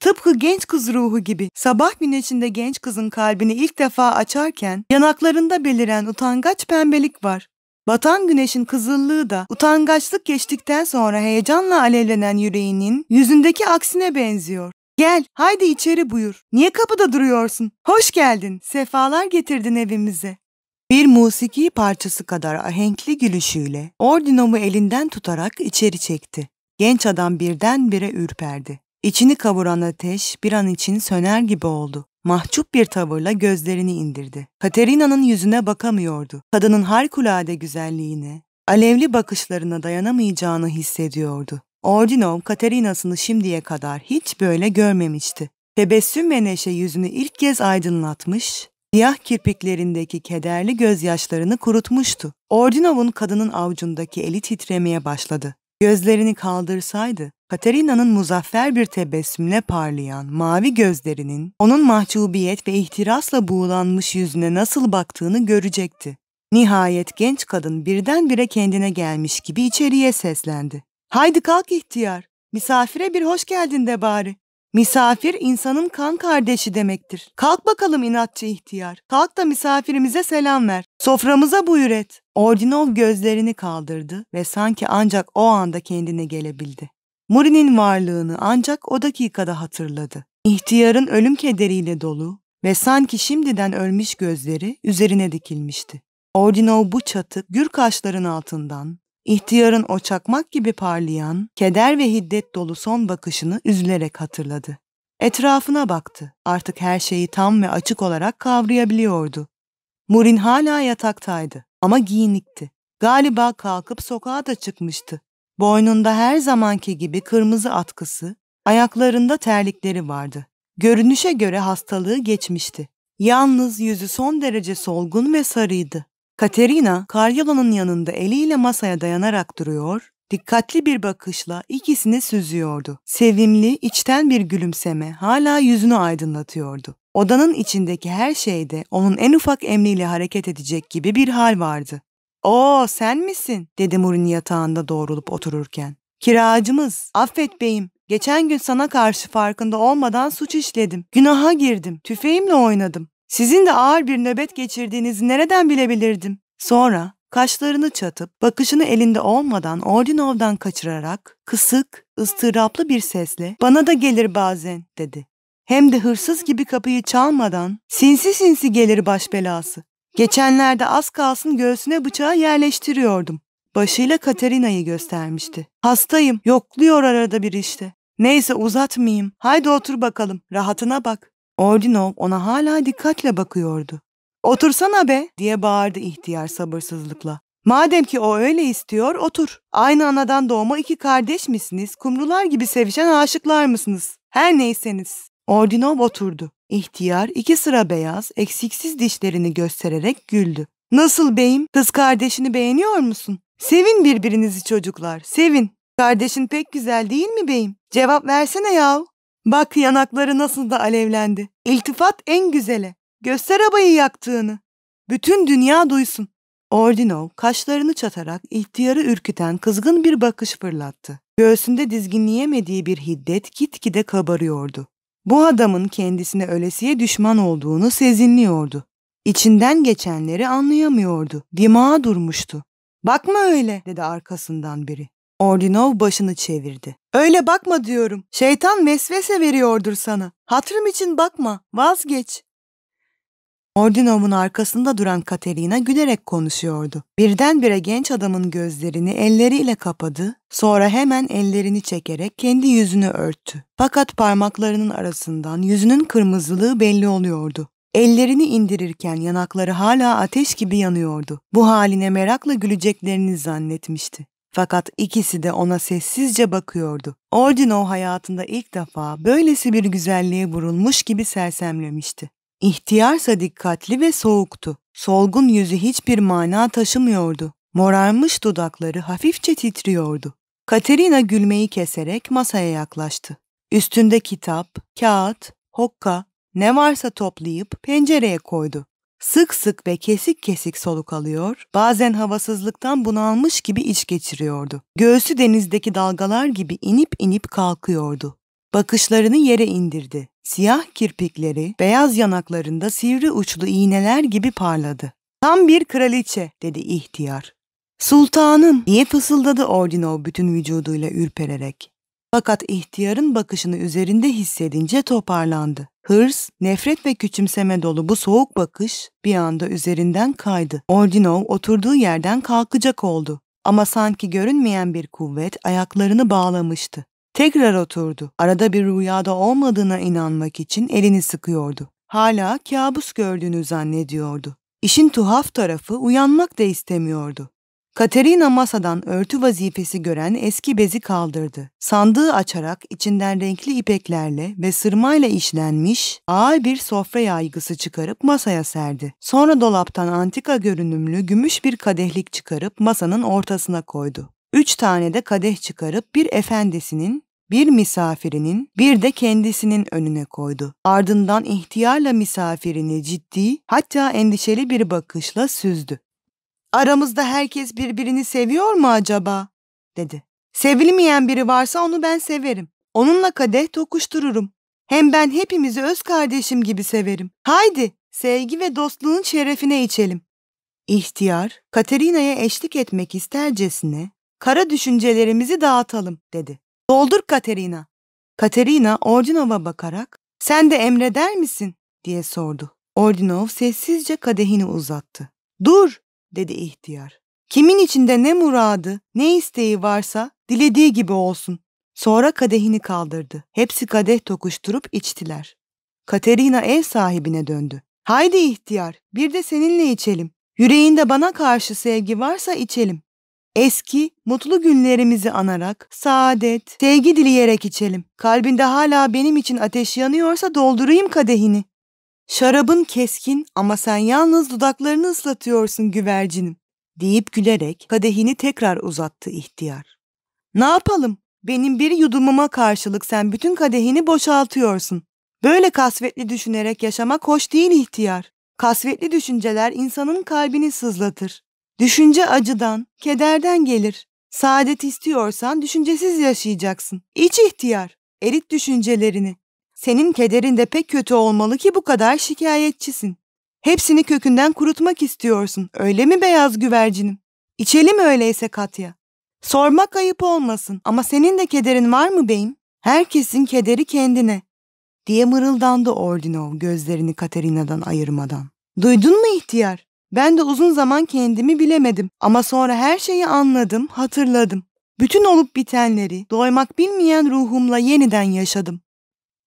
A: Tıpkı genç kız ruhu gibi sabah güneşinde genç kızın kalbini ilk defa açarken yanaklarında beliren utangaç pembelik var. Batan güneşin kızıllığı da utangaçlık geçtikten sonra heyecanla alevlenen yüreğinin yüzündeki aksine benziyor. Gel, haydi içeri buyur. Niye kapıda duruyorsun? Hoş geldin, sefalar getirdin evimize. Bir musiki parçası kadar ahenkli gülüşüyle ordinomu elinden tutarak içeri çekti. Genç adam birdenbire ürperdi. İçini kavuran ateş bir an için söner gibi oldu. Mahcup bir tavırla gözlerini indirdi. Katerina'nın yüzüne bakamıyordu. Kadının harikulade güzelliğine, alevli bakışlarına dayanamayacağını hissediyordu. Ordinov Katerina'sını şimdiye kadar hiç böyle görmemişti. Tebessüm ve neşe yüzünü ilk kez aydınlatmış, siyah kirpiklerindeki kederli gözyaşlarını kurutmuştu. Ordinov'un kadının avucundaki eli titremeye başladı. Gözlerini kaldırsaydı, Katerina'nın muzaffer bir tebessümle parlayan mavi gözlerinin onun mahcubiyet ve ihtirasla buğulanmış yüzüne nasıl baktığını görecekti. Nihayet genç kadın birdenbire kendine gelmiş gibi içeriye seslendi. Haydi kalk ihtiyar, misafire bir hoş geldin de bari. Misafir insanın kan kardeşi demektir. Kalk bakalım inatçı ihtiyar. Kalk da misafirimize selam ver. Soframıza buyur et. Ordinov gözlerini kaldırdı ve sanki ancak o anda kendine gelebildi. Muri'nin varlığını ancak o dakikada hatırladı. İhtiyarın ölüm kederiyle dolu ve sanki şimdiden ölmüş gözleri üzerine dikilmişti. Ordinov bu çatık gür kaşların altından İhtiyarın o çakmak gibi parlayan, keder ve hiddet dolu son bakışını üzülerek hatırladı. Etrafına baktı. Artık her şeyi tam ve açık olarak kavrayabiliyordu. Murin hala yataktaydı ama giyinikti. Galiba kalkıp sokağa da çıkmıştı. Boynunda her zamanki gibi kırmızı atkısı, ayaklarında terlikleri vardı. Görünüşe göre hastalığı geçmişti. Yalnız yüzü son derece solgun ve sarıydı. Katerina, Karyola'nın yanında eliyle masaya dayanarak duruyor, dikkatli bir bakışla ikisini süzüyordu. Sevimli, içten bir gülümseme hala yüzünü aydınlatıyordu. Odanın içindeki her şeyde onun en ufak emriyle hareket edecek gibi bir hal vardı. ''Oo sen misin?'' dedi Murin yatağında doğrulup otururken. ''Kiracımız, affet beyim. Geçen gün sana karşı farkında olmadan suç işledim. Günaha girdim, tüfeğimle oynadım. Sizin de ağır bir nöbet geçirdiğinizi nereden bilebilirdim? Sonra kaşlarını çatıp bakışını elinde olmadan Ordinov'dan kaçırarak kısık, ıstıraplı bir sesle bana da gelir bazen dedi. Hem de hırsız gibi kapıyı çalmadan sinsi sinsi gelir baş belası. Geçenlerde az kalsın göğsüne bıçağı yerleştiriyordum. Başıyla Katerina'yı göstermişti. Hastayım, yokluyor arada bir işte. Neyse uzatmayayım. Haydi otur bakalım, rahatına bak. Ordinov ona hala dikkatle bakıyordu. Otursana be diye bağırdı ihtiyar sabırsızlıkla. Madem ki o öyle istiyor otur. Aynı anadan doğma iki kardeş misiniz? Kumrular gibi sevişen aşıklar mısınız? Her neyseniz. Ordinov oturdu. İhtiyar iki sıra beyaz, eksiksiz dişlerini göstererek güldü. Nasıl beyim? Kız kardeşini beğeniyor musun? Sevin birbirinizi çocuklar, sevin. Kardeşin pek güzel değil mi beyim? Cevap versene yahu. Bak yanakları nasıl da alevlendi. İltifat en güzele. Göster abayı yaktığını. Bütün dünya duysun. Ordinov kaşlarını çatarak ihtiyarı ürküten kızgın bir bakış fırlattı. Göğsünde dizginleyemediği bir hiddet gitgide kabarıyordu. Bu adamın kendisine ölesiye düşman olduğunu sezinliyordu. İçinden geçenleri anlayamıyordu. Dimağa durmuştu. Bakma öyle dedi arkasından biri. Ordinov başını çevirdi. Öyle bakma diyorum. Şeytan vesvese veriyordur sana. Hatırım için bakma. Vazgeç. Ordinov'un arkasında duran Katerina gülerek konuşuyordu. Birdenbire genç adamın gözlerini elleriyle kapadı, sonra hemen ellerini çekerek kendi yüzünü örttü. Fakat parmaklarının arasından yüzünün kırmızılığı belli oluyordu. Ellerini indirirken yanakları hala ateş gibi yanıyordu. Bu haline merakla güleceklerini zannetmişti. Fakat ikisi de ona sessizce bakıyordu. Ordino hayatında ilk defa böylesi bir güzelliğe vurulmuş gibi sersemlemişti. İhtiyarsa dikkatli ve soğuktu. Solgun yüzü hiçbir mana taşımıyordu. Morarmış dudakları hafifçe titriyordu. Katerina gülmeyi keserek masaya yaklaştı. Üstünde kitap, kağıt, hokka, ne varsa toplayıp pencereye koydu. Sık sık ve kesik kesik soluk alıyor, bazen havasızlıktan bunalmış gibi iç geçiriyordu. Göğsü denizdeki dalgalar gibi inip inip kalkıyordu. Bakışlarını yere indirdi. Siyah kirpikleri, beyaz yanaklarında sivri uçlu iğneler gibi parladı. Tam bir kraliçe, dedi ihtiyar. Sultanım, diye fısıldadı Ordinov bütün vücuduyla ürpererek. Fakat ihtiyarın bakışını üzerinde hissedince toparlandı. Hırs, nefret ve küçümseme dolu bu soğuk bakış bir anda üzerinden kaydı. Ordinov oturduğu yerden kalkacak oldu. Ama sanki görünmeyen bir kuvvet ayaklarını bağlamıştı. Tekrar oturdu. Arada bir rüyada olmadığına inanmak için elini sıkıyordu. Hala kabus gördüğünü zannediyordu. İşin tuhaf tarafı uyanmak da istemiyordu. Katerina masadan örtü vazifesi gören eski bezi kaldırdı. Sandığı açarak içinden renkli ipeklerle ve sırmayla işlenmiş ağır bir sofra yaygısı çıkarıp masaya serdi. Sonra dolaptan antika görünümlü gümüş bir kadehlik çıkarıp masanın ortasına koydu. Üç tane de kadeh çıkarıp bir efendisinin bir misafirinin bir de kendisinin önüne koydu. Ardından ihtiyarla misafirini ciddi hatta endişeli bir bakışla süzdü aramızda herkes birbirini seviyor mu acaba? dedi. Sevilmeyen biri varsa onu ben severim. Onunla kadeh tokuştururum. Hem ben hepimizi öz kardeşim gibi severim. Haydi sevgi ve dostluğun şerefine içelim. İhtiyar, Katerina'ya eşlik etmek istercesine, kara düşüncelerimizi dağıtalım dedi. Doldur Katerina. Katerina Ordinov'a bakarak, sen de emreder misin diye sordu. Ordinov sessizce kadehini uzattı. Dur, dedi ihtiyar. Kimin içinde ne muradı, ne isteği varsa dilediği gibi olsun. Sonra kadehini kaldırdı. Hepsi kadeh tokuşturup içtiler. Katerina ev sahibine döndü. Haydi ihtiyar, bir de seninle içelim. Yüreğinde bana karşı sevgi varsa içelim. Eski, mutlu günlerimizi anarak, saadet, sevgi dileyerek içelim. Kalbinde hala benim için ateş yanıyorsa doldurayım kadehini. Şarabın keskin ama sen yalnız dudaklarını ıslatıyorsun güvercinim deyip gülerek kadehini tekrar uzattı ihtiyar. Ne yapalım? Benim bir yudumuma karşılık sen bütün kadehini boşaltıyorsun. Böyle kasvetli düşünerek yaşamak hoş değil ihtiyar. Kasvetli düşünceler insanın kalbini sızlatır. Düşünce acıdan, kederden gelir. Saadet istiyorsan düşüncesiz yaşayacaksın. İç ihtiyar, erit düşüncelerini. Senin kederin de pek kötü olmalı ki bu kadar şikayetçisin. Hepsini kökünden kurutmak istiyorsun, öyle mi beyaz güvercinim? İçelim öyleyse Katya. Sormak ayıp olmasın ama senin de kederin var mı beyim? Herkesin kederi kendine, diye mırıldandı Ordinov gözlerini Katerina'dan ayırmadan. Duydun mu ihtiyar? Ben de uzun zaman kendimi bilemedim ama sonra her şeyi anladım, hatırladım. Bütün olup bitenleri doymak bilmeyen ruhumla yeniden yaşadım.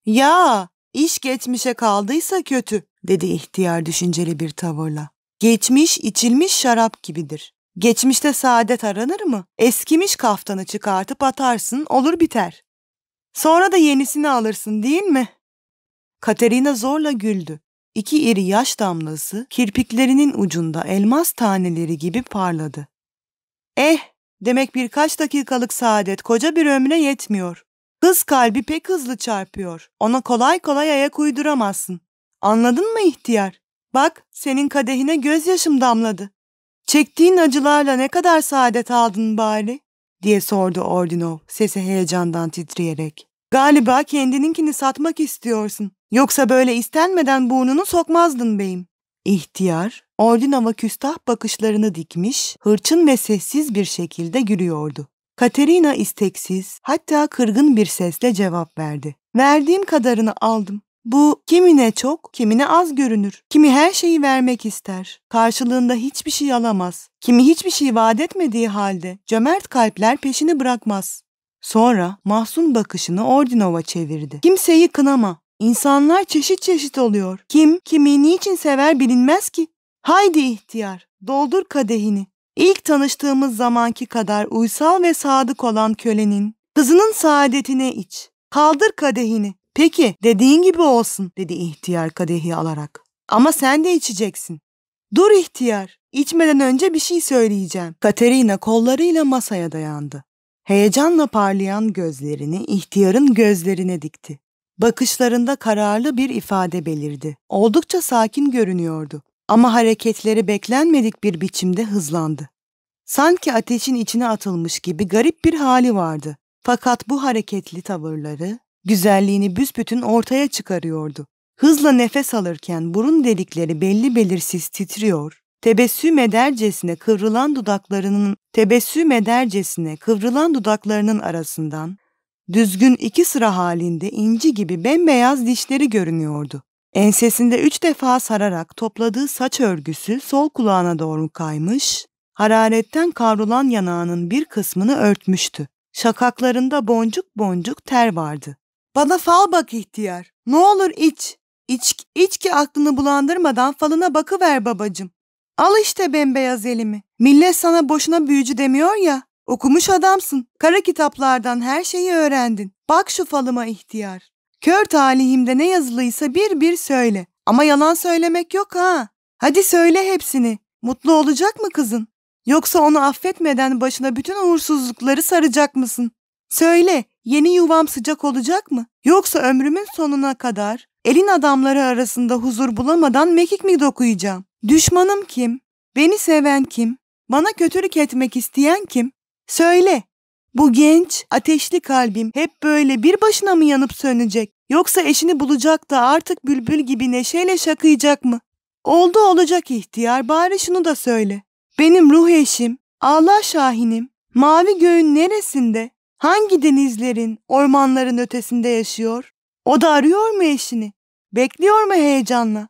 A: Ya iş geçmişe kaldıysa kötü dedi ihtiyar düşünceli bir tavırla. Geçmiş içilmiş şarap gibidir. Geçmişte saadet aranır mı? Eskimiş kaftanı çıkartıp atarsın olur biter. Sonra da yenisini alırsın değil mi? Katerina zorla güldü. İki iri yaş damlası kirpiklerinin ucunda elmas taneleri gibi parladı. Eh, demek birkaç dakikalık saadet koca bir ömre yetmiyor. Kız kalbi pek hızlı çarpıyor. Ona kolay kolay ayak uyduramazsın. Anladın mı ihtiyar? Bak senin kadehine gözyaşım damladı. Çektiğin acılarla ne kadar saadet aldın bari? diye sordu Ordinov sesi heyecandan titreyerek. Galiba kendininkini satmak istiyorsun. Yoksa böyle istenmeden burnunu sokmazdın beyim. İhtiyar, Ordinov'a küstah bakışlarını dikmiş, hırçın ve sessiz bir şekilde gülüyordu. Katerina isteksiz, hatta kırgın bir sesle cevap verdi. Verdiğim kadarını aldım. Bu kimine çok, kimine az görünür. Kimi her şeyi vermek ister. Karşılığında hiçbir şey alamaz. Kimi hiçbir şey vaat etmediği halde cömert kalpler peşini bırakmaz. Sonra mahzun bakışını Ordinova çevirdi. Kimseyi kınama. İnsanlar çeşit çeşit oluyor. Kim kimi niçin sever bilinmez ki. Haydi ihtiyar, doldur kadehini. İlk tanıştığımız zamanki kadar uysal ve sadık olan kölenin, kızının saadetine iç, kaldır kadehini, peki dediğin gibi olsun dedi ihtiyar kadehi alarak. Ama sen de içeceksin. Dur ihtiyar, içmeden önce bir şey söyleyeceğim. Katerina kollarıyla masaya dayandı. Heyecanla parlayan gözlerini ihtiyarın gözlerine dikti. Bakışlarında kararlı bir ifade belirdi. Oldukça sakin görünüyordu. Ama hareketleri beklenmedik bir biçimde hızlandı. Sanki ateşin içine atılmış gibi garip bir hali vardı. Fakat bu hareketli tavırları güzelliğini büsbütün ortaya çıkarıyordu. Hızla nefes alırken burun delikleri belli belirsiz titriyor, tebessüm edercesine kıvrılan dudaklarının tebessüm edercesine kıvrılan dudaklarının arasından düzgün iki sıra halinde inci gibi bembeyaz dişleri görünüyordu. Ensesinde üç defa sararak topladığı saç örgüsü sol kulağına doğru kaymış, hararetten kavrulan yanağının bir kısmını örtmüştü. Şakaklarında boncuk boncuk ter vardı. Bana fal bak ihtiyar. Ne olur iç. İç, iç ki aklını bulandırmadan falına bakıver babacım. Al işte bembeyaz elimi. Millet sana boşuna büyücü demiyor ya. Okumuş adamsın. Kara kitaplardan her şeyi öğrendin. Bak şu falıma ihtiyar. Kör talihimde ne yazılıysa bir bir söyle. Ama yalan söylemek yok ha. Hadi söyle hepsini. Mutlu olacak mı kızın? Yoksa onu affetmeden başına bütün uğursuzlukları saracak mısın? Söyle, yeni yuvam sıcak olacak mı? Yoksa ömrümün sonuna kadar elin adamları arasında huzur bulamadan mekik mi dokuyacağım? Düşmanım kim? Beni seven kim? Bana kötülük etmek isteyen kim? Söyle, bu genç, ateşli kalbim hep böyle bir başına mı yanıp sönecek? Yoksa eşini bulacak da artık bülbül gibi neşeyle şakıyacak mı? Oldu olacak ihtiyar bari şunu da söyle. Benim ruh eşim, Allah şahinim, mavi göğün neresinde, hangi denizlerin, ormanların ötesinde yaşıyor? O da arıyor mu eşini? Bekliyor mu heyecanla?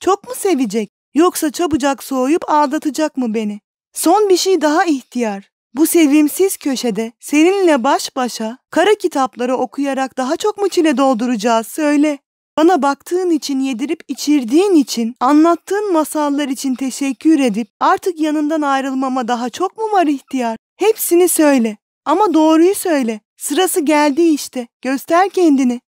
A: Çok mu sevecek? Yoksa çabucak soğuyup aldatacak mı beni? Son bir şey daha ihtiyar. Bu sevimsiz köşede seninle baş başa kara kitapları okuyarak daha çok mu çile dolduracağız söyle. Bana baktığın için, yedirip içirdiğin için, anlattığın masallar için teşekkür edip artık yanından ayrılmama daha çok mu var ihtiyar? Hepsini söyle ama doğruyu söyle. Sırası geldi işte. Göster kendini.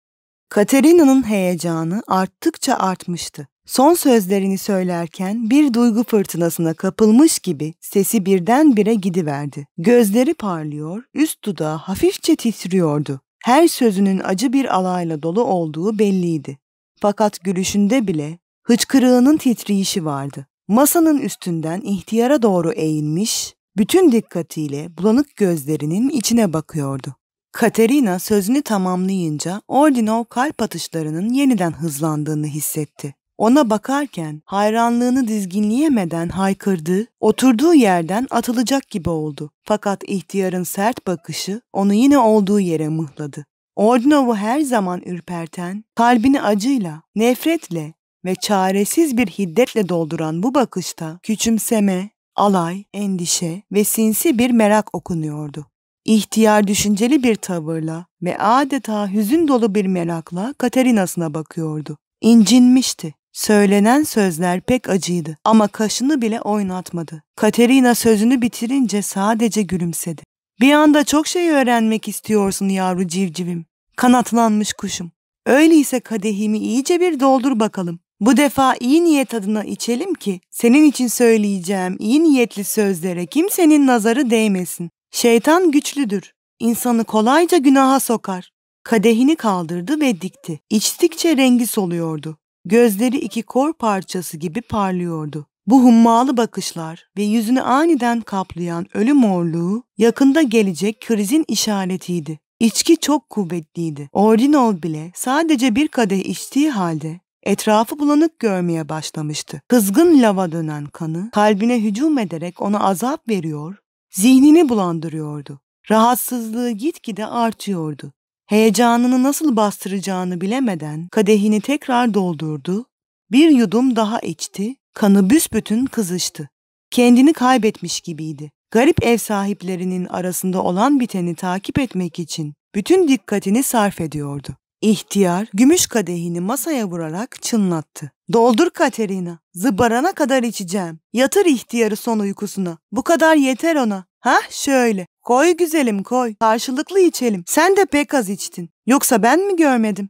A: Katerina'nın heyecanı arttıkça artmıştı. Son sözlerini söylerken bir duygu fırtınasına kapılmış gibi sesi birdenbire gidiverdi. Gözleri parlıyor, üst dudağı hafifçe titriyordu. Her sözünün acı bir alayla dolu olduğu belliydi. Fakat gülüşünde bile hıçkırığının titreyişi vardı. Masanın üstünden ihtiyara doğru eğilmiş, bütün dikkatiyle bulanık gözlerinin içine bakıyordu. Katerina sözünü tamamlayınca Ordinov kalp atışlarının yeniden hızlandığını hissetti. Ona bakarken hayranlığını dizginleyemeden haykırdı, oturduğu yerden atılacak gibi oldu. Fakat ihtiyarın sert bakışı onu yine olduğu yere mıhladı. Ordinov'u her zaman ürperten, kalbini acıyla, nefretle ve çaresiz bir hiddetle dolduran bu bakışta küçümseme, alay, endişe ve sinsi bir merak okunuyordu. İhtiyar düşünceli bir tavırla ve adeta hüzün dolu bir merakla Katerinas'ına bakıyordu. İncinmişti. Söylenen sözler pek acıydı ama kaşını bile oynatmadı. Katerina sözünü bitirince sadece gülümsedi. Bir anda çok şey öğrenmek istiyorsun yavru civcivim. Kanatlanmış kuşum. Öyleyse kadehimi iyice bir doldur bakalım. Bu defa iyi niyet adına içelim ki senin için söyleyeceğim iyi niyetli sözlere kimsenin nazarı değmesin. Şeytan güçlüdür. İnsanı kolayca günaha sokar. Kadehini kaldırdı ve dikti. İçtikçe rengi soluyordu. Gözleri iki kor parçası gibi parlıyordu. Bu hummalı bakışlar ve yüzünü aniden kaplayan ölü morluğu yakında gelecek krizin işaretiydi. İçki çok kuvvetliydi. Ordinal bile sadece bir kadeh içtiği halde etrafı bulanık görmeye başlamıştı. Kızgın lava dönen kanı kalbine hücum ederek ona azap veriyor, zihnini bulandırıyordu. Rahatsızlığı gitgide artıyordu heyecanını nasıl bastıracağını bilemeden kadehini tekrar doldurdu, bir yudum daha içti, kanı büsbütün kızıştı. Kendini kaybetmiş gibiydi. Garip ev sahiplerinin arasında olan biteni takip etmek için bütün dikkatini sarf ediyordu. İhtiyar gümüş kadehini masaya vurarak çınlattı. Doldur Katerina, zıbarana kadar içeceğim. Yatır ihtiyarı son uykusuna. Bu kadar yeter ona. Ha şöyle. Koy güzelim koy, karşılıklı içelim. Sen de pek az içtin. Yoksa ben mi görmedim?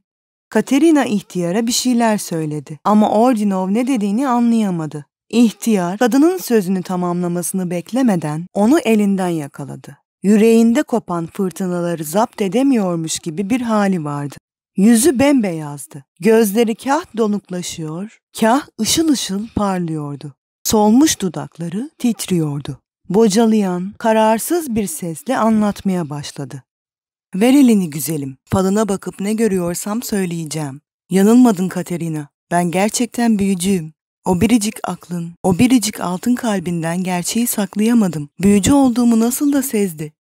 A: Katerina ihtiyara bir şeyler söyledi ama Ordinov ne dediğini anlayamadı. İhtiyar, kadının sözünü tamamlamasını beklemeden onu elinden yakaladı. Yüreğinde kopan fırtınaları zapt edemiyormuş gibi bir hali vardı. Yüzü bembeyazdı. Gözleri kah donuklaşıyor, kah ışıl ışıl parlıyordu. Solmuş dudakları titriyordu bocalayan, kararsız bir sesle anlatmaya başladı. Ver elini güzelim, falına bakıp ne görüyorsam söyleyeceğim. Yanılmadın Katerina, ben gerçekten büyücüyüm. O biricik aklın, o biricik altın kalbinden gerçeği saklayamadım. Büyücü olduğumu nasıl da sezdi.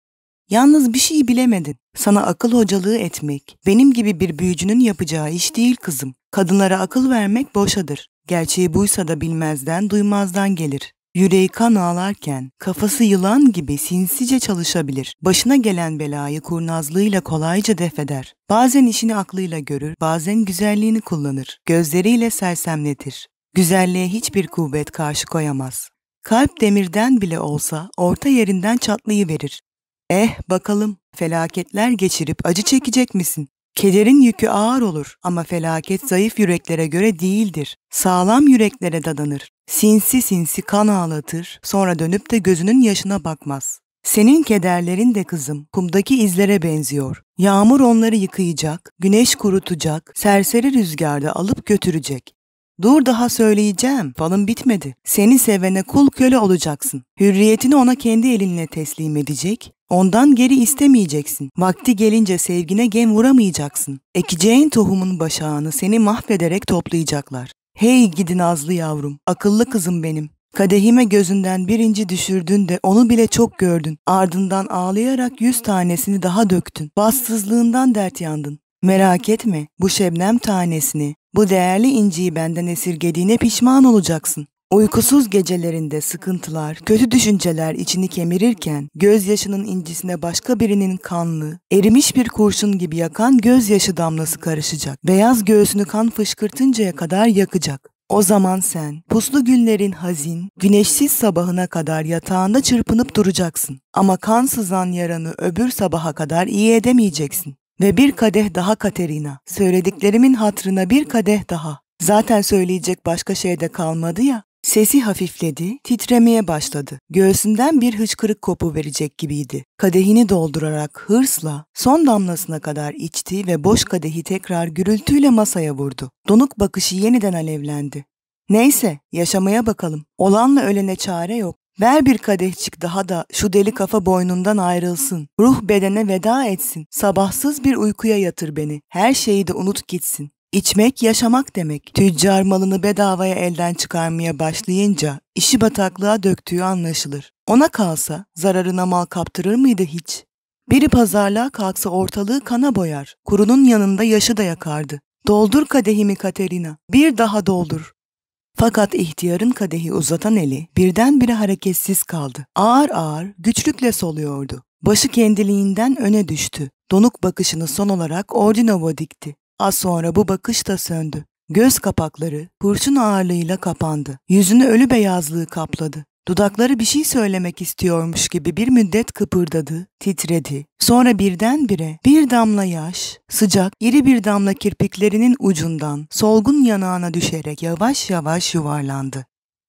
A: Yalnız bir şey bilemedin. Sana akıl hocalığı etmek, benim gibi bir büyücünün yapacağı iş değil kızım. Kadınlara akıl vermek boşadır. Gerçeği buysa da bilmezden, duymazdan gelir. Yüreği kan ağlarken kafası yılan gibi sinsice çalışabilir. Başına gelen belayı kurnazlığıyla kolayca defeder. Bazen işini aklıyla görür, bazen güzelliğini kullanır. Gözleriyle sersemletir. Güzelliğe hiçbir kuvvet karşı koyamaz. Kalp demirden bile olsa orta yerinden çatlayı verir. Eh bakalım felaketler geçirip acı çekecek misin? Kederin yükü ağır olur ama felaket zayıf yüreklere göre değildir. Sağlam yüreklere dadanır. Sinsi sinsi kan ağlatır, sonra dönüp de gözünün yaşına bakmaz. Senin kederlerin de kızım kumdaki izlere benziyor. Yağmur onları yıkayacak, güneş kurutacak, serseri rüzgarda alıp götürecek. Dur daha söyleyeceğim, falın bitmedi. Seni sevene kul köle olacaksın. Hürriyetini ona kendi elinle teslim edecek, Ondan geri istemeyeceksin. Vakti gelince sevgine gem vuramayacaksın. Ekeceğin tohumun başağını seni mahvederek toplayacaklar. Hey gidin azlı yavrum, akıllı kızım benim. Kadehime gözünden birinci düşürdün de onu bile çok gördün. Ardından ağlayarak yüz tanesini daha döktün. Bassızlığından dert yandın. Merak etme, bu şebnem tanesini, bu değerli inciyi benden esirgediğine pişman olacaksın. Uykusuz gecelerinde sıkıntılar, kötü düşünceler içini kemirirken, gözyaşının incisine başka birinin kanlı, erimiş bir kurşun gibi yakan gözyaşı damlası karışacak. Beyaz göğsünü kan fışkırtıncaya kadar yakacak. O zaman sen puslu günlerin hazin, güneşsiz sabahına kadar yatağında çırpınıp duracaksın. Ama kan sızan yaranı öbür sabaha kadar iyi edemeyeceksin. Ve bir kadeh daha Katerina. Söylediklerimin hatrına bir kadeh daha. Zaten söyleyecek başka şey de kalmadı ya. Sesi hafifledi, titremeye başladı. Göğsünden bir hıçkırık kopu verecek gibiydi. Kadehini doldurarak hırsla son damlasına kadar içti ve boş kadehi tekrar gürültüyle masaya vurdu. Donuk bakışı yeniden alevlendi. Neyse, yaşamaya bakalım. Olanla ölene çare yok. Ver bir kadehçik daha da şu deli kafa boynundan ayrılsın. Ruh bedene veda etsin. Sabahsız bir uykuya yatır beni. Her şeyi de unut gitsin. İçmek yaşamak demek. Tüccar malını bedavaya elden çıkarmaya başlayınca işi bataklığa döktüğü anlaşılır. Ona kalsa zararına mal kaptırır mıydı hiç? Biri pazarlığa kalksa ortalığı kana boyar. Kurunun yanında yaşı da yakardı. Doldur kadehimi Katerina. Bir daha doldur. Fakat ihtiyarın kadehi uzatan eli birdenbire hareketsiz kaldı. Ağır ağır, güçlükle soluyordu. Başı kendiliğinden öne düştü. Donuk bakışını son olarak Ordinova dikti. Az sonra bu bakış da söndü. Göz kapakları kurşun ağırlığıyla kapandı. Yüzünü ölü beyazlığı kapladı. Dudakları bir şey söylemek istiyormuş gibi bir müddet kıpırdadı, titredi. Sonra birdenbire bir damla yaş, sıcak, iri bir damla kirpiklerinin ucundan solgun yanağına düşerek yavaş yavaş yuvarlandı.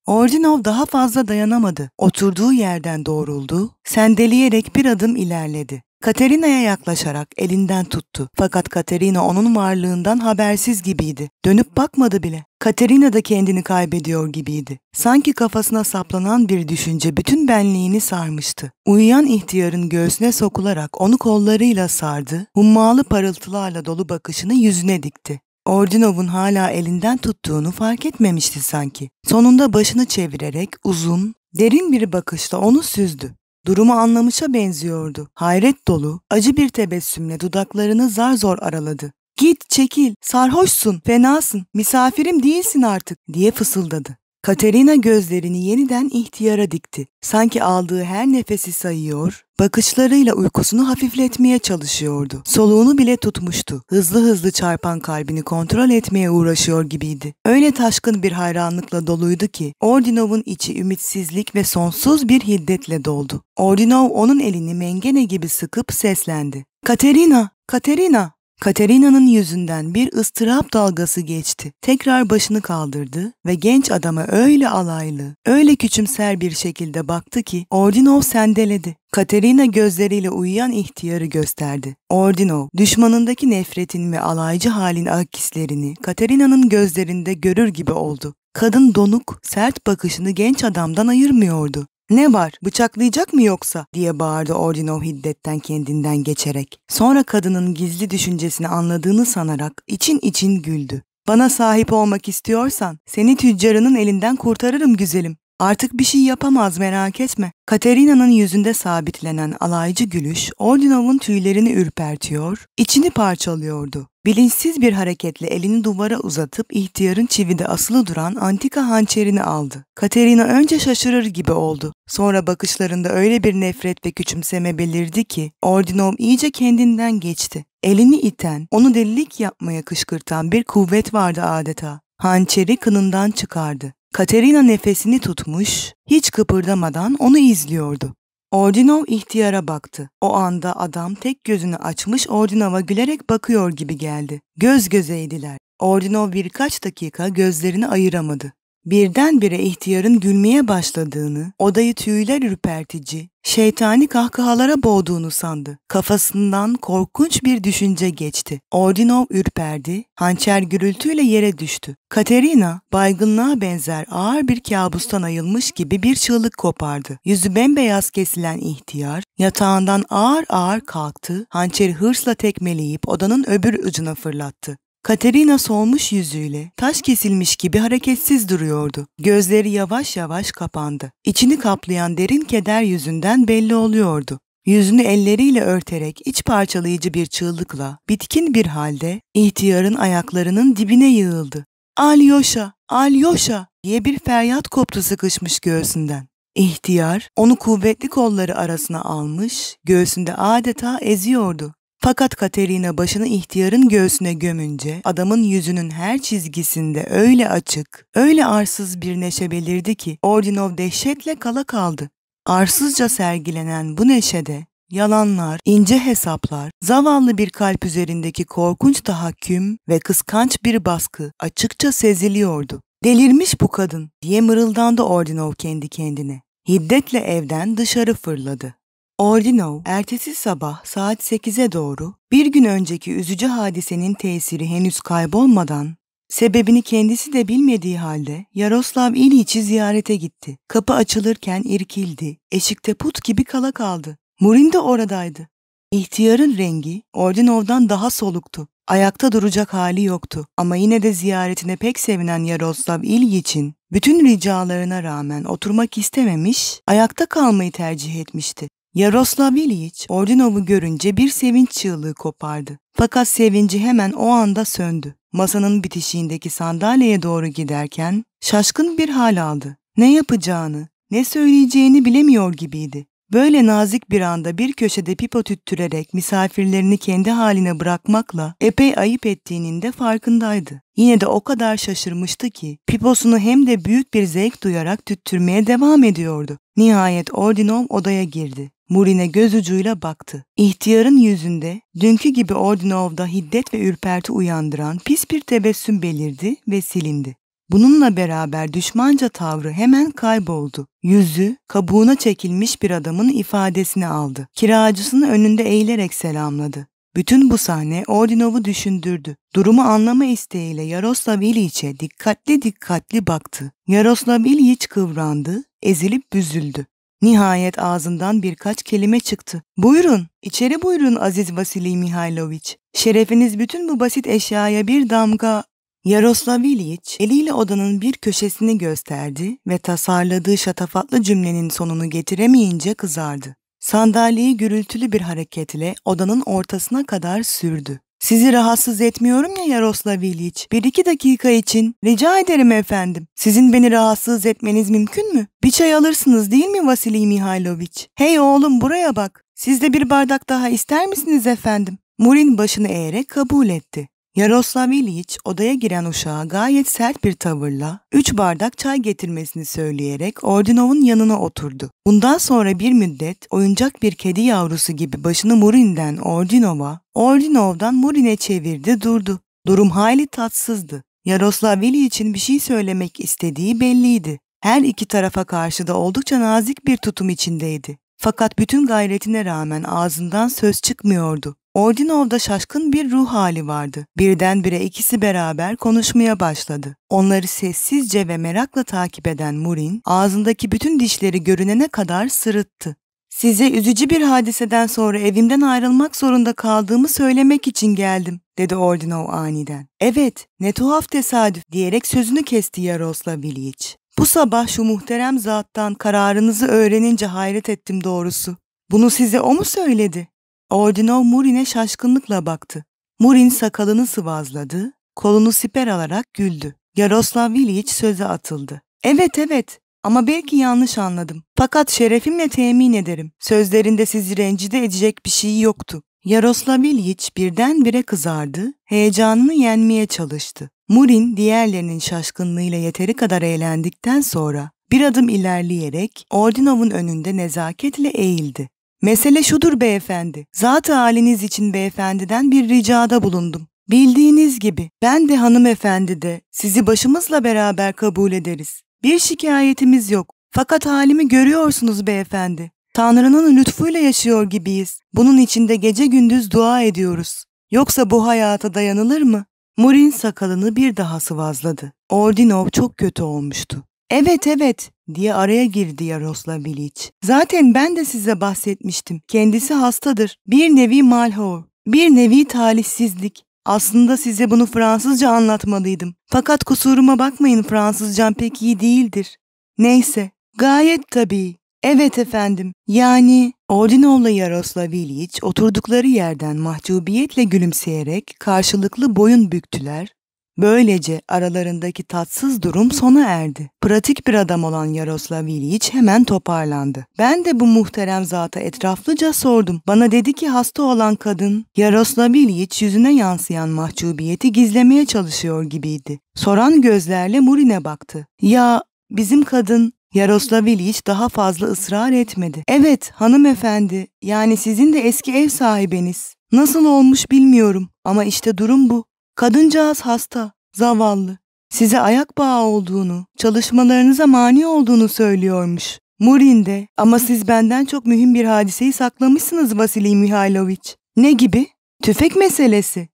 A: Ordinov daha fazla dayanamadı. Oturduğu yerden doğruldu, sendeleyerek bir adım ilerledi. Katerina'ya yaklaşarak elinden tuttu. Fakat Katerina onun varlığından habersiz gibiydi. Dönüp bakmadı bile. Katerina da kendini kaybediyor gibiydi. Sanki kafasına saplanan bir düşünce bütün benliğini sarmıştı. Uyuyan ihtiyarın göğsüne sokularak onu kollarıyla sardı, hummalı parıltılarla dolu bakışını yüzüne dikti. Ordinov'un hala elinden tuttuğunu fark etmemişti sanki. Sonunda başını çevirerek uzun, derin bir bakışla onu süzdü. Durumu anlamışa benziyordu. Hayret dolu, acı bir tebessümle dudaklarını zar zor araladı. Git çekil, sarhoşsun, fenasın, misafirim değilsin artık diye fısıldadı. Katerina gözlerini yeniden ihtiyara dikti. Sanki aldığı her nefesi sayıyor, bakışlarıyla uykusunu hafifletmeye çalışıyordu. Soluğunu bile tutmuştu. Hızlı hızlı çarpan kalbini kontrol etmeye uğraşıyor gibiydi. Öyle taşkın bir hayranlıkla doluydu ki Ordinov'un içi ümitsizlik ve sonsuz bir hiddetle doldu. Ordinov onun elini mengene gibi sıkıp seslendi. "Katerina, Katerina!" Katerina'nın yüzünden bir ıstırap dalgası geçti. Tekrar başını kaldırdı ve genç adama öyle alaylı, öyle küçümser bir şekilde baktı ki Ordinov sendeledi. Katerina gözleriyle uyuyan ihtiyarı gösterdi. Ordinov, düşmanındaki nefretin ve alaycı halin akislerini Katerina'nın gözlerinde görür gibi oldu. Kadın donuk, sert bakışını genç adamdan ayırmıyordu. Ne var bıçaklayacak mı yoksa diye bağırdı Ordinov hiddetten kendinden geçerek. Sonra kadının gizli düşüncesini anladığını sanarak için için güldü. Bana sahip olmak istiyorsan seni tüccarının elinden kurtarırım güzelim. Artık bir şey yapamaz merak etme. Katerina'nın yüzünde sabitlenen alaycı gülüş Ordinov'un tüylerini ürpertiyor, içini parçalıyordu. Bilinçsiz bir hareketle elini duvara uzatıp ihtiyarın çivide asılı duran antika hançerini aldı. Katerina önce şaşırır gibi oldu. Sonra bakışlarında öyle bir nefret ve küçümseme belirdi ki Ordinov iyice kendinden geçti. Elini iten, onu delilik yapmaya kışkırtan bir kuvvet vardı adeta. Hançeri kınından çıkardı. Katerina nefesini tutmuş, hiç kıpırdamadan onu izliyordu. Ordinov ihtiyara baktı. O anda adam tek gözünü açmış Ordinov'a gülerek bakıyor gibi geldi. Göz gözeydiler. Ordinov birkaç dakika gözlerini ayıramadı birdenbire ihtiyarın gülmeye başladığını, odayı tüyler ürpertici, şeytani kahkahalara boğduğunu sandı. Kafasından korkunç bir düşünce geçti. Ordinov ürperdi, hançer gürültüyle yere düştü. Katerina, baygınlığa benzer ağır bir kabustan ayılmış gibi bir çığlık kopardı. Yüzü bembeyaz kesilen ihtiyar, yatağından ağır ağır kalktı, hançeri hırsla tekmeleyip odanın öbür ucuna fırlattı. Katerina solmuş yüzüyle taş kesilmiş gibi hareketsiz duruyordu. Gözleri yavaş yavaş kapandı. İçini kaplayan derin keder yüzünden belli oluyordu. Yüzünü elleriyle örterek iç parçalayıcı bir çığlıkla, bitkin bir halde ihtiyarın ayaklarının dibine yığıldı. Alyosha, Alyosha diye bir feryat koptu sıkışmış göğsünden. İhtiyar onu kuvvetli kolları arasına almış, göğsünde adeta eziyordu. Fakat Katerina başını ihtiyarın göğsüne gömünce adamın yüzünün her çizgisinde öyle açık, öyle arsız bir neşe belirdi ki Ordinov dehşetle kala kaldı. Arsızca sergilenen bu neşede yalanlar, ince hesaplar, zavallı bir kalp üzerindeki korkunç tahakküm ve kıskanç bir baskı açıkça seziliyordu. Delirmiş bu kadın diye mırıldandı Ordinov kendi kendine. Hiddetle evden dışarı fırladı. Ordinov, ertesi sabah saat 8'e doğru bir gün önceki üzücü hadisenin tesiri henüz kaybolmadan, sebebini kendisi de bilmediği halde Yaroslav İliç'i ziyarete gitti. Kapı açılırken irkildi, eşikte put gibi kala kaldı. Murin de oradaydı. İhtiyarın rengi Ordinov'dan daha soluktu. Ayakta duracak hali yoktu ama yine de ziyaretine pek sevinen Yaroslav İlyiç'in bütün ricalarına rağmen oturmak istememiş, ayakta kalmayı tercih etmişti. Yaroslav İliç Ordinov'u görünce bir sevinç çığlığı kopardı. Fakat sevinci hemen o anda söndü. Masanın bitişiğindeki sandalyeye doğru giderken şaşkın bir hal aldı. Ne yapacağını, ne söyleyeceğini bilemiyor gibiydi. Böyle nazik bir anda bir köşede pipo tüttürerek misafirlerini kendi haline bırakmakla epey ayıp ettiğinin de farkındaydı. Yine de o kadar şaşırmıştı ki piposunu hem de büyük bir zevk duyarak tüttürmeye devam ediyordu. Nihayet Ordinov odaya girdi. Murin'e göz ucuyla baktı. İhtiyarın yüzünde dünkü gibi Ordinov'da hiddet ve ürperti uyandıran pis bir tebessüm belirdi ve silindi. Bununla beraber düşmanca tavrı hemen kayboldu. Yüzü kabuğuna çekilmiş bir adamın ifadesini aldı. Kiracısının önünde eğilerek selamladı. Bütün bu sahne Ordinov'u düşündürdü. Durumu anlama isteğiyle Yaroslav İliç'e dikkatli dikkatli baktı. Yaroslav İliç kıvrandı, ezilip büzüldü. Nihayet ağzından birkaç kelime çıktı. Buyurun, içeri buyurun Aziz Vasili Mihailoviç. Şerefiniz bütün bu basit eşyaya bir damga... Yaroslaviliç eliyle odanın bir köşesini gösterdi ve tasarladığı şatafatlı cümlenin sonunu getiremeyince kızardı. Sandalyeyi gürültülü bir hareketle odanın ortasına kadar sürdü. Sizi rahatsız etmiyorum ya Yaroslav İliç. Bir iki dakika için. Rica ederim efendim. Sizin beni rahatsız etmeniz mümkün mü? Bir çay alırsınız değil mi Vasily Mihailoviç? Hey oğlum buraya bak. Siz de bir bardak daha ister misiniz efendim? Murin başını eğerek kabul etti. Yaroslav İliç odaya giren uşağa gayet sert bir tavırla üç bardak çay getirmesini söyleyerek Ordinov'un yanına oturdu. Bundan sonra bir müddet oyuncak bir kedi yavrusu gibi başını Murin'den Ordinov'a, Ordinov'dan Murin'e çevirdi durdu. Durum hayli tatsızdı. Yaroslav Veli bir şey söylemek istediği belliydi. Her iki tarafa karşı da oldukça nazik bir tutum içindeydi. Fakat bütün gayretine rağmen ağzından söz çıkmıyordu. Ordinov'da şaşkın bir ruh hali vardı. Birdenbire ikisi beraber konuşmaya başladı. Onları sessizce ve merakla takip eden Murin, ağzındaki bütün dişleri görünene kadar sırıttı. Size üzücü bir hadiseden sonra evimden ayrılmak zorunda kaldığımı söylemek için geldim, dedi Ordinov aniden. Evet, ne tuhaf tesadüf diyerek sözünü kesti Yaroslav Ilyich. Bu sabah şu muhterem zattan kararınızı öğrenince hayret ettim doğrusu. Bunu size o mu söyledi? Ordinov Murin'e şaşkınlıkla baktı. Murin sakalını sıvazladı, kolunu siper alarak güldü. Yaroslav Viliç söze atıldı. Evet evet ama belki yanlış anladım. Fakat şerefimle temin ederim. Sözlerinde sizi rencide edecek bir şey yoktu. Yaroslav Ilyich birdenbire kızardı, heyecanını yenmeye çalıştı. Murin diğerlerinin şaşkınlığıyla yeteri kadar eğlendikten sonra bir adım ilerleyerek Ordinov'un önünde nezaketle eğildi. Mesele şudur beyefendi. Zat haliniz için beyefendiden bir ricada bulundum. Bildiğiniz gibi ben de hanımefendi de sizi başımızla beraber kabul ederiz. Bir şikayetimiz yok. Fakat halimi görüyorsunuz beyefendi. Tanrı'nın lütfuyla yaşıyor gibiyiz. Bunun için de gece gündüz dua ediyoruz. Yoksa bu hayata dayanılır mı? Murin sakalını bir daha sıvazladı. Ordinov çok kötü olmuştu. Evet evet diye araya girdi Yarosla Bilic. Zaten ben de size bahsetmiştim. Kendisi hastadır. Bir nevi malhor, bir nevi talihsizlik. Aslında size bunu Fransızca anlatmalıydım. Fakat kusuruma bakmayın Fransızcam pek iyi değildir. Neyse, gayet tabii. Evet efendim. Yani Ordinov'la Yaroslaviliç oturdukları yerden mahcubiyetle gülümseyerek karşılıklı boyun büktüler Böylece aralarındaki tatsız durum sona erdi. Pratik bir adam olan Yaroslav İliç hemen toparlandı. Ben de bu muhterem zata etraflıca sordum. Bana dedi ki hasta olan kadın, Yaroslav İliç yüzüne yansıyan mahcubiyeti gizlemeye çalışıyor gibiydi. Soran gözlerle Murin'e baktı. Ya bizim kadın Yaroslav İliç daha fazla ısrar etmedi. Evet hanımefendi, yani sizin de eski ev sahibiniz. Nasıl olmuş bilmiyorum ama işte durum bu. Kadıncağız hasta, zavallı. Size ayak bağı olduğunu, çalışmalarınıza mani olduğunu söylüyormuş. Murin de ama siz benden çok mühim bir hadiseyi saklamışsınız Vasili Mihailoviç. Ne gibi? Tüfek meselesi.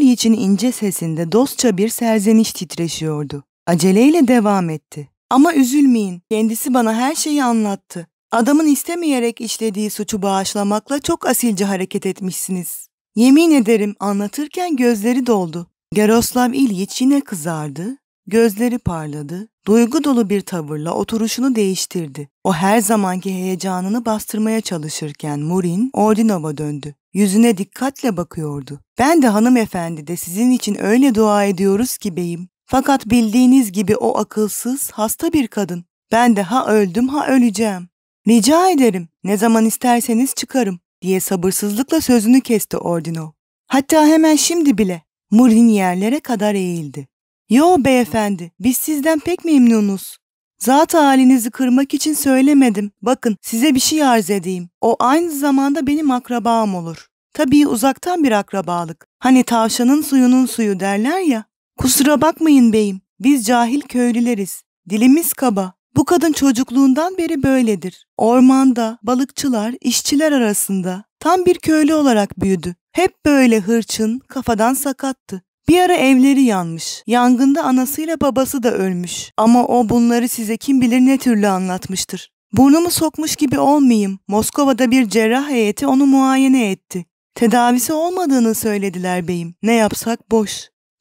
A: için ince sesinde dostça bir serzeniş titreşiyordu. Aceleyle devam etti. Ama üzülmeyin, kendisi bana her şeyi anlattı. Adamın istemeyerek işlediği suçu bağışlamakla çok asilce hareket etmişsiniz. Yemin ederim anlatırken gözleri doldu. Yaroslav İlyich yine kızardı, gözleri parladı, duygu dolu bir tavırla oturuşunu değiştirdi. O her zamanki heyecanını bastırmaya çalışırken Murin, Ordinov'a döndü. Yüzüne dikkatle bakıyordu. Ben de hanımefendi de sizin için öyle dua ediyoruz ki beyim. Fakat bildiğiniz gibi o akılsız, hasta bir kadın. Ben de ha öldüm ha öleceğim. Rica ederim, ne zaman isterseniz çıkarım diye sabırsızlıkla sözünü kesti Ordino. Hatta hemen şimdi bile Murin yerlere kadar eğildi. Yo beyefendi biz sizden pek memnunuz. Zat halinizi kırmak için söylemedim. Bakın size bir şey arz edeyim. O aynı zamanda benim akrabam olur. Tabii uzaktan bir akrabalık. Hani tavşanın suyunun suyu derler ya. Kusura bakmayın beyim. Biz cahil köylüleriz. Dilimiz kaba. Bu kadın çocukluğundan beri böyledir. Ormanda, balıkçılar, işçiler arasında tam bir köylü olarak büyüdü. Hep böyle hırçın, kafadan sakattı. Bir ara evleri yanmış. Yangında anasıyla babası da ölmüş. Ama o bunları size kim bilir ne türlü anlatmıştır. Burnumu sokmuş gibi olmayayım. Moskova'da bir cerrah heyeti onu muayene etti. Tedavisi olmadığını söylediler beyim. Ne yapsak boş.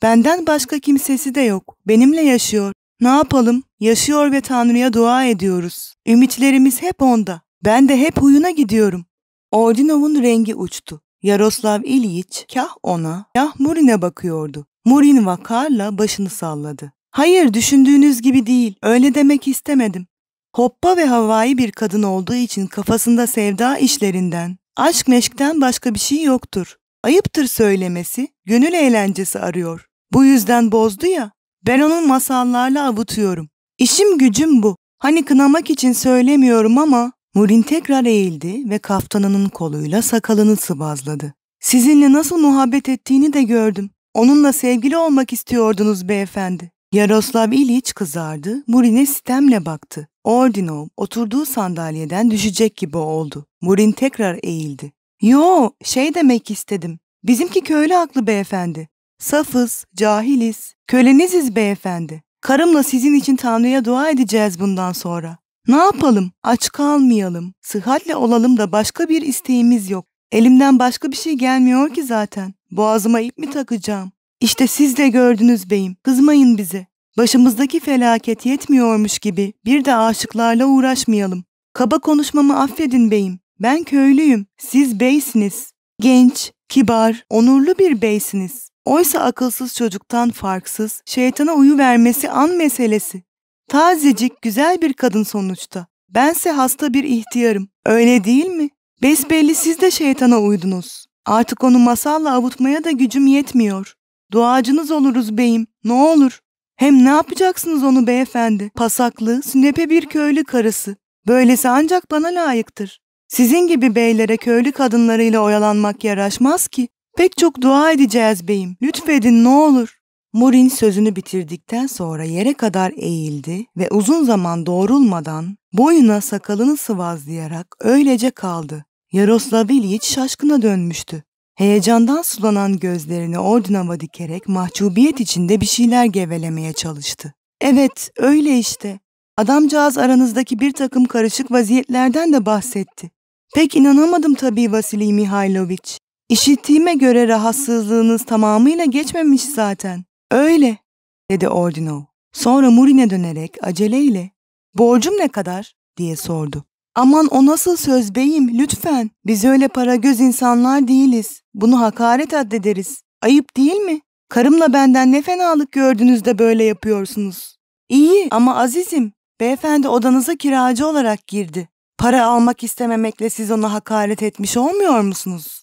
A: Benden başka kimsesi de yok. Benimle yaşıyor. Ne yapalım? Yaşıyor ve Tanrı'ya dua ediyoruz. Ümitlerimiz hep onda. Ben de hep huyuna gidiyorum. Ordinov'un rengi uçtu. Yaroslav İliç kah ona, kah Murin'e bakıyordu. Murin vakarla başını salladı. Hayır, düşündüğünüz gibi değil. Öyle demek istemedim. Hoppa ve havai bir kadın olduğu için kafasında sevda işlerinden, aşk meşkten başka bir şey yoktur. Ayıptır söylemesi, gönül eğlencesi arıyor. Bu yüzden bozdu ya, ben onun masallarla avutuyorum. İşim gücüm bu. Hani kınamak için söylemiyorum ama Murin tekrar eğildi ve kaftanının koluyla sakalını sıvazladı. Sizinle nasıl muhabbet ettiğini de gördüm. Onunla sevgili olmak istiyordunuz beyefendi. Yaroslav İliç kızardı, Murin'e sitemle baktı. Ordinov oturduğu sandalyeden düşecek gibi oldu. Murin tekrar eğildi. Yo, şey demek istedim. Bizimki köylü aklı beyefendi. Safız, cahiliz, köleniziz beyefendi. Karımla sizin için Tanrı'ya dua edeceğiz bundan sonra. Ne yapalım? Aç kalmayalım. Sıhhatle olalım da başka bir isteğimiz yok. Elimden başka bir şey gelmiyor ki zaten. Boğazıma ip mi takacağım? İşte siz de gördünüz beyim. Kızmayın bize. Başımızdaki felaket yetmiyormuş gibi bir de aşıklarla uğraşmayalım. Kaba konuşmamı affedin beyim. Ben köylüyüm. Siz beysiniz. Genç, kibar, onurlu bir beysiniz. Oysa akılsız çocuktan farksız, şeytana uyu vermesi an meselesi. Tazecik güzel bir kadın sonuçta. Bense hasta bir ihtiyarım. Öyle değil mi? Besbelli siz de şeytana uydunuz. Artık onu masalla avutmaya da gücüm yetmiyor. Duacınız oluruz beyim, ne olur. Hem ne yapacaksınız onu beyefendi? Pasaklı, sünepe bir köylü karısı. Böylesi ancak bana layıktır. Sizin gibi beylere köylü kadınlarıyla oyalanmak yaraşmaz ki. Pek çok dua edeceğiz beyim. Lütfedin ne olur. Morin sözünü bitirdikten sonra yere kadar eğildi ve uzun zaman doğrulmadan boyuna sakalını sıvazlayarak öylece kaldı. Yaroslav İlyich şaşkına dönmüştü. Heyecandan sulanan gözlerini Ordinav'a dikerek mahcubiyet içinde bir şeyler gevelemeye çalıştı. Evet, öyle işte. Adamcağız aranızdaki bir takım karışık vaziyetlerden de bahsetti. Pek inanamadım tabii Vasily Mihailoviç. İşittiğime göre rahatsızlığınız tamamıyla geçmemiş zaten. Öyle, dedi Ordino. Sonra Murin'e dönerek aceleyle, borcum ne kadar, diye sordu. Aman o nasıl söz beyim, lütfen. Biz öyle para göz insanlar değiliz. Bunu hakaret addederiz. Ayıp değil mi? Karımla benden ne fenalık gördünüz de böyle yapıyorsunuz. İyi ama azizim, beyefendi odanıza kiracı olarak girdi. Para almak istememekle siz ona hakaret etmiş olmuyor musunuz?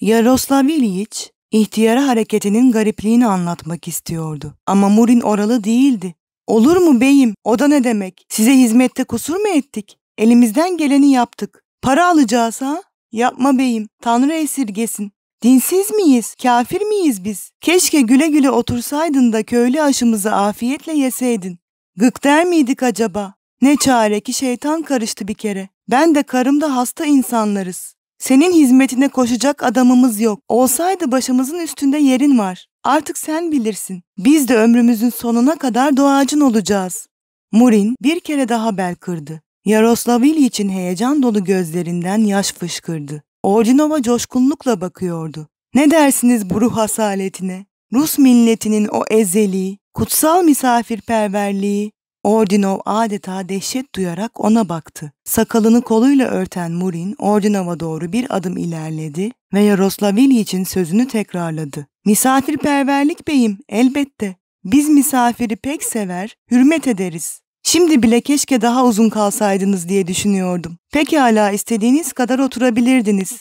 A: Yaroslav İliç, ihtiyara hareketinin garipliğini anlatmak istiyordu. Ama Murin oralı değildi. Olur mu beyim, o da ne demek? Size hizmette kusur mu ettik? Elimizden geleni yaptık. Para alacağız ha? Yapma beyim, Tanrı esirgesin. Dinsiz miyiz, kafir miyiz biz? Keşke güle güle otursaydın da köylü aşımızı afiyetle yeseydin. Gık der miydik acaba? Ne çare ki şeytan karıştı bir kere. Ben de karım da hasta insanlarız. Senin hizmetine koşacak adamımız yok. Olsaydı başımızın üstünde yerin var. Artık sen bilirsin. Biz de ömrümüzün sonuna kadar doğacın olacağız. Murin bir kere daha bel kırdı. Yaroslavili için heyecan dolu gözlerinden yaş fışkırdı. Ordinova coşkunlukla bakıyordu. Ne dersiniz bu ruh hasaletine? Rus milletinin o ezeli, kutsal misafirperverliği, Ordinov adeta dehşet duyarak ona baktı. Sakalını koluyla örten Murin, Ordinov'a doğru bir adım ilerledi ve Yaroslavili için sözünü tekrarladı. Misafirperverlik beyim, elbette. Biz misafiri pek sever, hürmet ederiz. Şimdi bile keşke daha uzun kalsaydınız diye düşünüyordum. Pekala istediğiniz kadar oturabilirdiniz.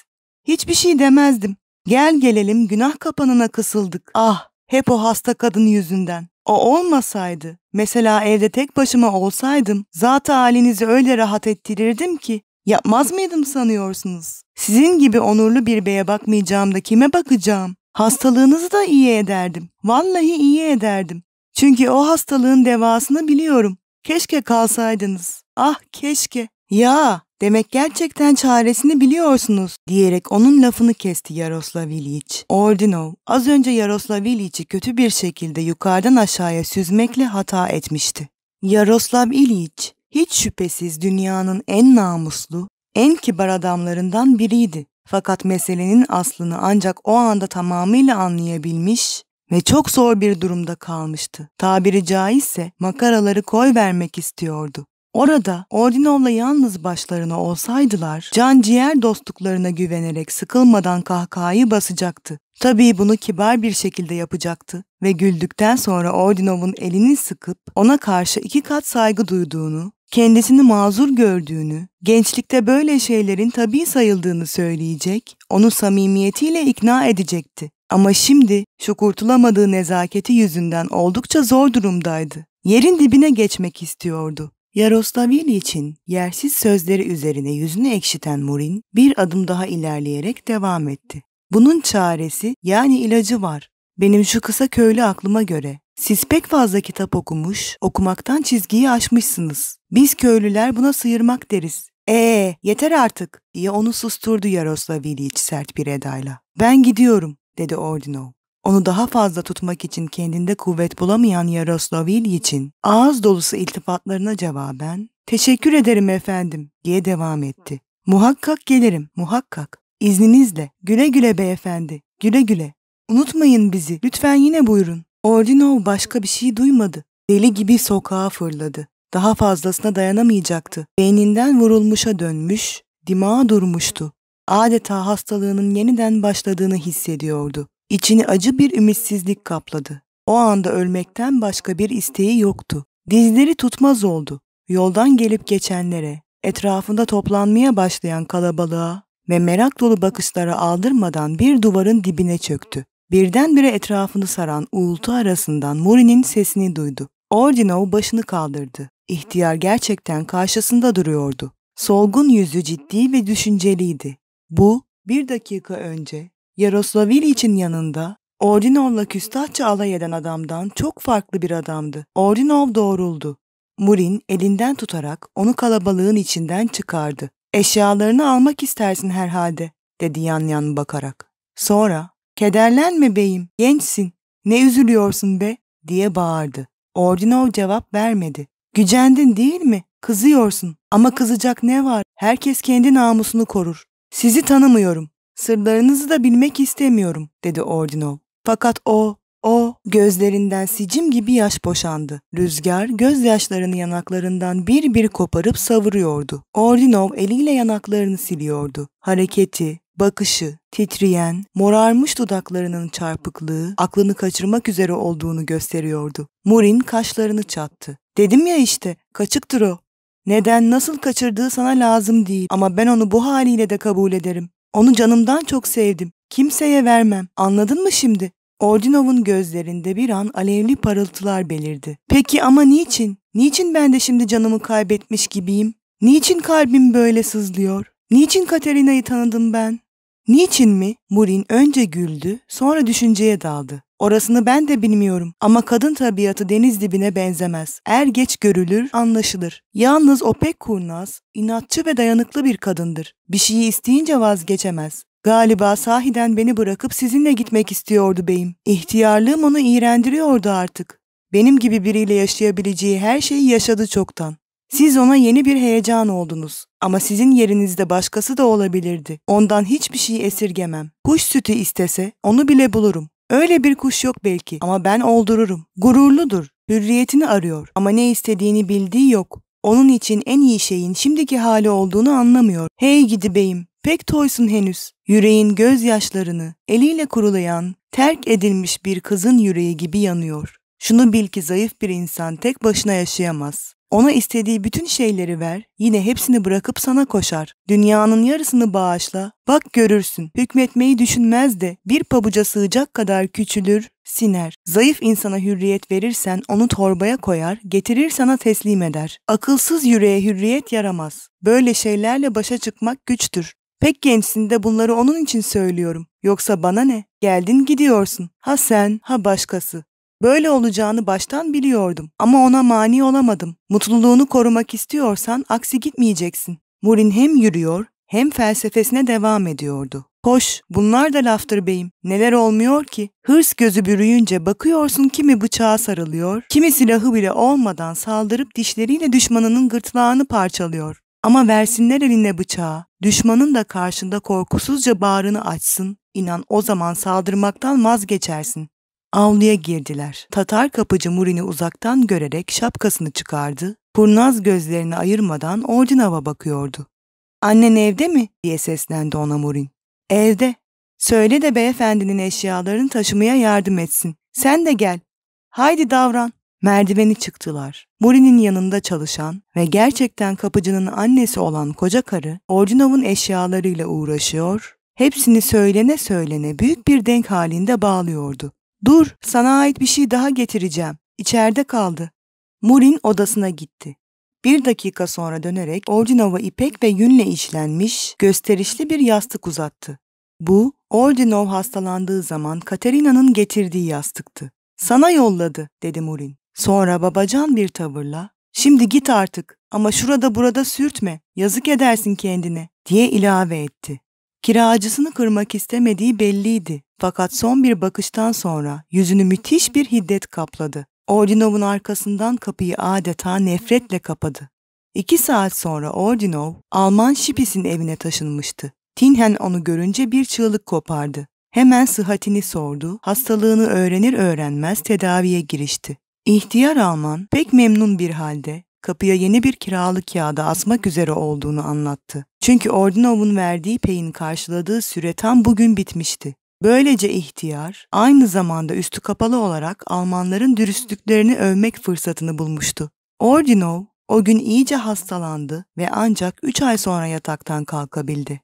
A: Hiçbir şey demezdim. Gel gelelim günah kapanına kısıldık. Ah, hep o hasta kadın yüzünden. O olmasaydı, mesela evde tek başıma olsaydım, zat halinizi öyle rahat ettirirdim ki, yapmaz mıydım sanıyorsunuz? Sizin gibi onurlu bir beye bakmayacağım da kime bakacağım? Hastalığınızı da iyi ederdim. Vallahi iyi ederdim. Çünkü o hastalığın devasını biliyorum. Keşke kalsaydınız. Ah keşke. Ya Demek gerçekten çaresini biliyorsunuz diyerek onun lafını kesti Yaroslav İliç. Ordinov az önce Yaroslav İliç'i kötü bir şekilde yukarıdan aşağıya süzmekle hata etmişti. Yaroslav İliç hiç şüphesiz dünyanın en namuslu, en kibar adamlarından biriydi. Fakat meselenin aslını ancak o anda tamamıyla anlayabilmiş ve çok zor bir durumda kalmıştı. Tabiri caizse makaraları koy vermek istiyordu. Orada Ordinov'la yalnız başlarına olsaydılar, can ciğer dostluklarına güvenerek sıkılmadan kahkahayı basacaktı. Tabii bunu kibar bir şekilde yapacaktı ve güldükten sonra Ordinov'un elini sıkıp ona karşı iki kat saygı duyduğunu, kendisini mazur gördüğünü, gençlikte böyle şeylerin tabii sayıldığını söyleyecek, onu samimiyetiyle ikna edecekti. Ama şimdi şu kurtulamadığı nezaketi yüzünden oldukça zor durumdaydı. Yerin dibine geçmek istiyordu. Yaroslavili için yersiz sözleri üzerine yüzünü ekşiten Murin bir adım daha ilerleyerek devam etti. Bunun çaresi yani ilacı var. Benim şu kısa köylü aklıma göre siz pek fazla kitap okumuş, okumaktan çizgiyi aşmışsınız. Biz köylüler buna sıyırmak deriz. Ee, yeter artık diye onu susturdu Yaroslavili sert bir edayla. Ben gidiyorum dedi Ordinov. Onu daha fazla tutmak için kendinde kuvvet bulamayan Yaroslavil için ağız dolusu iltifatlarına cevaben ''Teşekkür ederim efendim'' diye devam etti. ''Muhakkak gelirim, muhakkak. İzninizle. Güle güle beyefendi, güle güle. Unutmayın bizi, lütfen yine buyurun.'' Ordinov başka bir şey duymadı. Deli gibi sokağa fırladı. Daha fazlasına dayanamayacaktı. Beyninden vurulmuşa dönmüş, dimağa durmuştu. Adeta hastalığının yeniden başladığını hissediyordu. İçini acı bir ümitsizlik kapladı. O anda ölmekten başka bir isteği yoktu. Dizleri tutmaz oldu. Yoldan gelip geçenlere, etrafında toplanmaya başlayan kalabalığa ve merak dolu bakışlara aldırmadan bir duvarın dibine çöktü. Birdenbire etrafını saran uğultu arasından Muri'nin sesini duydu. Ordinov başını kaldırdı. İhtiyar gerçekten karşısında duruyordu. Solgun yüzü ciddi ve düşünceliydi. Bu, bir dakika önce Yaroslavili için yanında Ordinov'la küstahça alay eden adamdan çok farklı bir adamdı. Ordinov doğruldu. Murin elinden tutarak onu kalabalığın içinden çıkardı. Eşyalarını almak istersin herhalde, dedi yan yan bakarak. Sonra, kederlenme beyim, gençsin, ne üzülüyorsun be, diye bağırdı. Ordinov cevap vermedi. Gücendin değil mi? Kızıyorsun. Ama kızacak ne var? Herkes kendi namusunu korur. Sizi tanımıyorum. Sırlarınızı da bilmek istemiyorum, dedi Ordinov. Fakat o, o, gözlerinden sicim gibi yaş boşandı. Rüzgar gözyaşlarını yanaklarından bir bir koparıp savuruyordu. Ordinov eliyle yanaklarını siliyordu. Hareketi, bakışı, titreyen, morarmış dudaklarının çarpıklığı aklını kaçırmak üzere olduğunu gösteriyordu. Murin kaşlarını çattı. Dedim ya işte, kaçıktır o. Neden, nasıl kaçırdığı sana lazım değil ama ben onu bu haliyle de kabul ederim. Onu canımdan çok sevdim. Kimseye vermem. Anladın mı şimdi? Ordinov'un gözlerinde bir an alevli parıltılar belirdi. Peki ama niçin? Niçin ben de şimdi canımı kaybetmiş gibiyim? Niçin kalbim böyle sızlıyor? Niçin Katerina'yı tanıdım ben? Niçin mi? Murin önce güldü, sonra düşünceye daldı. Orasını ben de bilmiyorum ama kadın tabiatı deniz dibine benzemez. Er geç görülür, anlaşılır. Yalnız o pek kurnaz, inatçı ve dayanıklı bir kadındır. Bir şeyi isteyince vazgeçemez. Galiba sahiden beni bırakıp sizinle gitmek istiyordu beyim. İhtiyarlığım onu iğrendiriyordu artık. Benim gibi biriyle yaşayabileceği her şeyi yaşadı çoktan. Siz ona yeni bir heyecan oldunuz ama sizin yerinizde başkası da olabilirdi. Ondan hiçbir şey esirgemem. Kuş sütü istese onu bile bulurum. Öyle bir kuş yok belki ama ben oldururum. Gururludur, hürriyetini arıyor ama ne istediğini bildiği yok. Onun için en iyi şeyin şimdiki hali olduğunu anlamıyor. Hey gidi beyim, pek toysun henüz. Yüreğin gözyaşlarını eliyle kurulayan, terk edilmiş bir kızın yüreği gibi yanıyor. Şunu bil ki zayıf bir insan tek başına yaşayamaz. Ona istediği bütün şeyleri ver, yine hepsini bırakıp sana koşar. Dünyanın yarısını bağışla, bak görürsün. Hükmetmeyi düşünmez de bir pabuca sığacak kadar küçülür, siner. Zayıf insana hürriyet verirsen onu torbaya koyar, getirir sana teslim eder. Akılsız yüreğe hürriyet yaramaz. Böyle şeylerle başa çıkmak güçtür. Pek gençsin de bunları onun için söylüyorum. Yoksa bana ne? Geldin gidiyorsun. Ha sen, ha başkası. Böyle olacağını baştan biliyordum ama ona mani olamadım. Mutluluğunu korumak istiyorsan aksi gitmeyeceksin. Murin hem yürüyor hem felsefesine devam ediyordu. Koş, bunlar da laftır beyim. Neler olmuyor ki? Hırs gözü bürüyünce bakıyorsun kimi bıçağa sarılıyor, kimi silahı bile olmadan saldırıp dişleriyle düşmanının gırtlağını parçalıyor. Ama versinler eline bıçağı, düşmanın da karşında korkusuzca bağrını açsın, inan o zaman saldırmaktan vazgeçersin. Avluya girdiler. Tatar kapıcı Murin'i uzaktan görerek şapkasını çıkardı. Kurnaz gözlerini ayırmadan Ordinav'a bakıyordu. ''Annen evde mi?'' diye seslendi ona Murin. ''Evde. Söyle de beyefendinin eşyalarını taşımaya yardım etsin. Sen de gel. Haydi davran.'' Merdiveni çıktılar. Murin'in yanında çalışan ve gerçekten kapıcının annesi olan koca karı Orcunov'un eşyalarıyla uğraşıyor, hepsini söylene söylene büyük bir denk halinde bağlıyordu. Dur, sana ait bir şey daha getireceğim. İçeride kaldı. Murin odasına gitti. Bir dakika sonra dönerek Ordinova ipek ve yünle işlenmiş, gösterişli bir yastık uzattı. Bu, Ordinov hastalandığı zaman Katerina'nın getirdiği yastıktı. Sana yolladı, dedi Murin. Sonra babacan bir tavırla, şimdi git artık ama şurada burada sürtme, yazık edersin kendine, diye ilave etti. Kiracısını kırmak istemediği belliydi. Fakat son bir bakıştan sonra yüzünü müthiş bir hiddet kapladı. Ordinov'un arkasından kapıyı adeta nefretle kapadı. İki saat sonra Ordinov, Alman Şipis'in evine taşınmıştı. Tinhen onu görünce bir çığlık kopardı. Hemen sıhhatini sordu, hastalığını öğrenir öğrenmez tedaviye girişti. İhtiyar Alman pek memnun bir halde kapıya yeni bir kiralık kağıda asmak üzere olduğunu anlattı. Çünkü Ordinov'un verdiği peyin karşıladığı süre tam bugün bitmişti. Böylece ihtiyar, aynı zamanda üstü kapalı olarak Almanların dürüstlüklerini övmek fırsatını bulmuştu. Ordinov, o gün iyice hastalandı ve ancak üç ay sonra yataktan kalkabildi.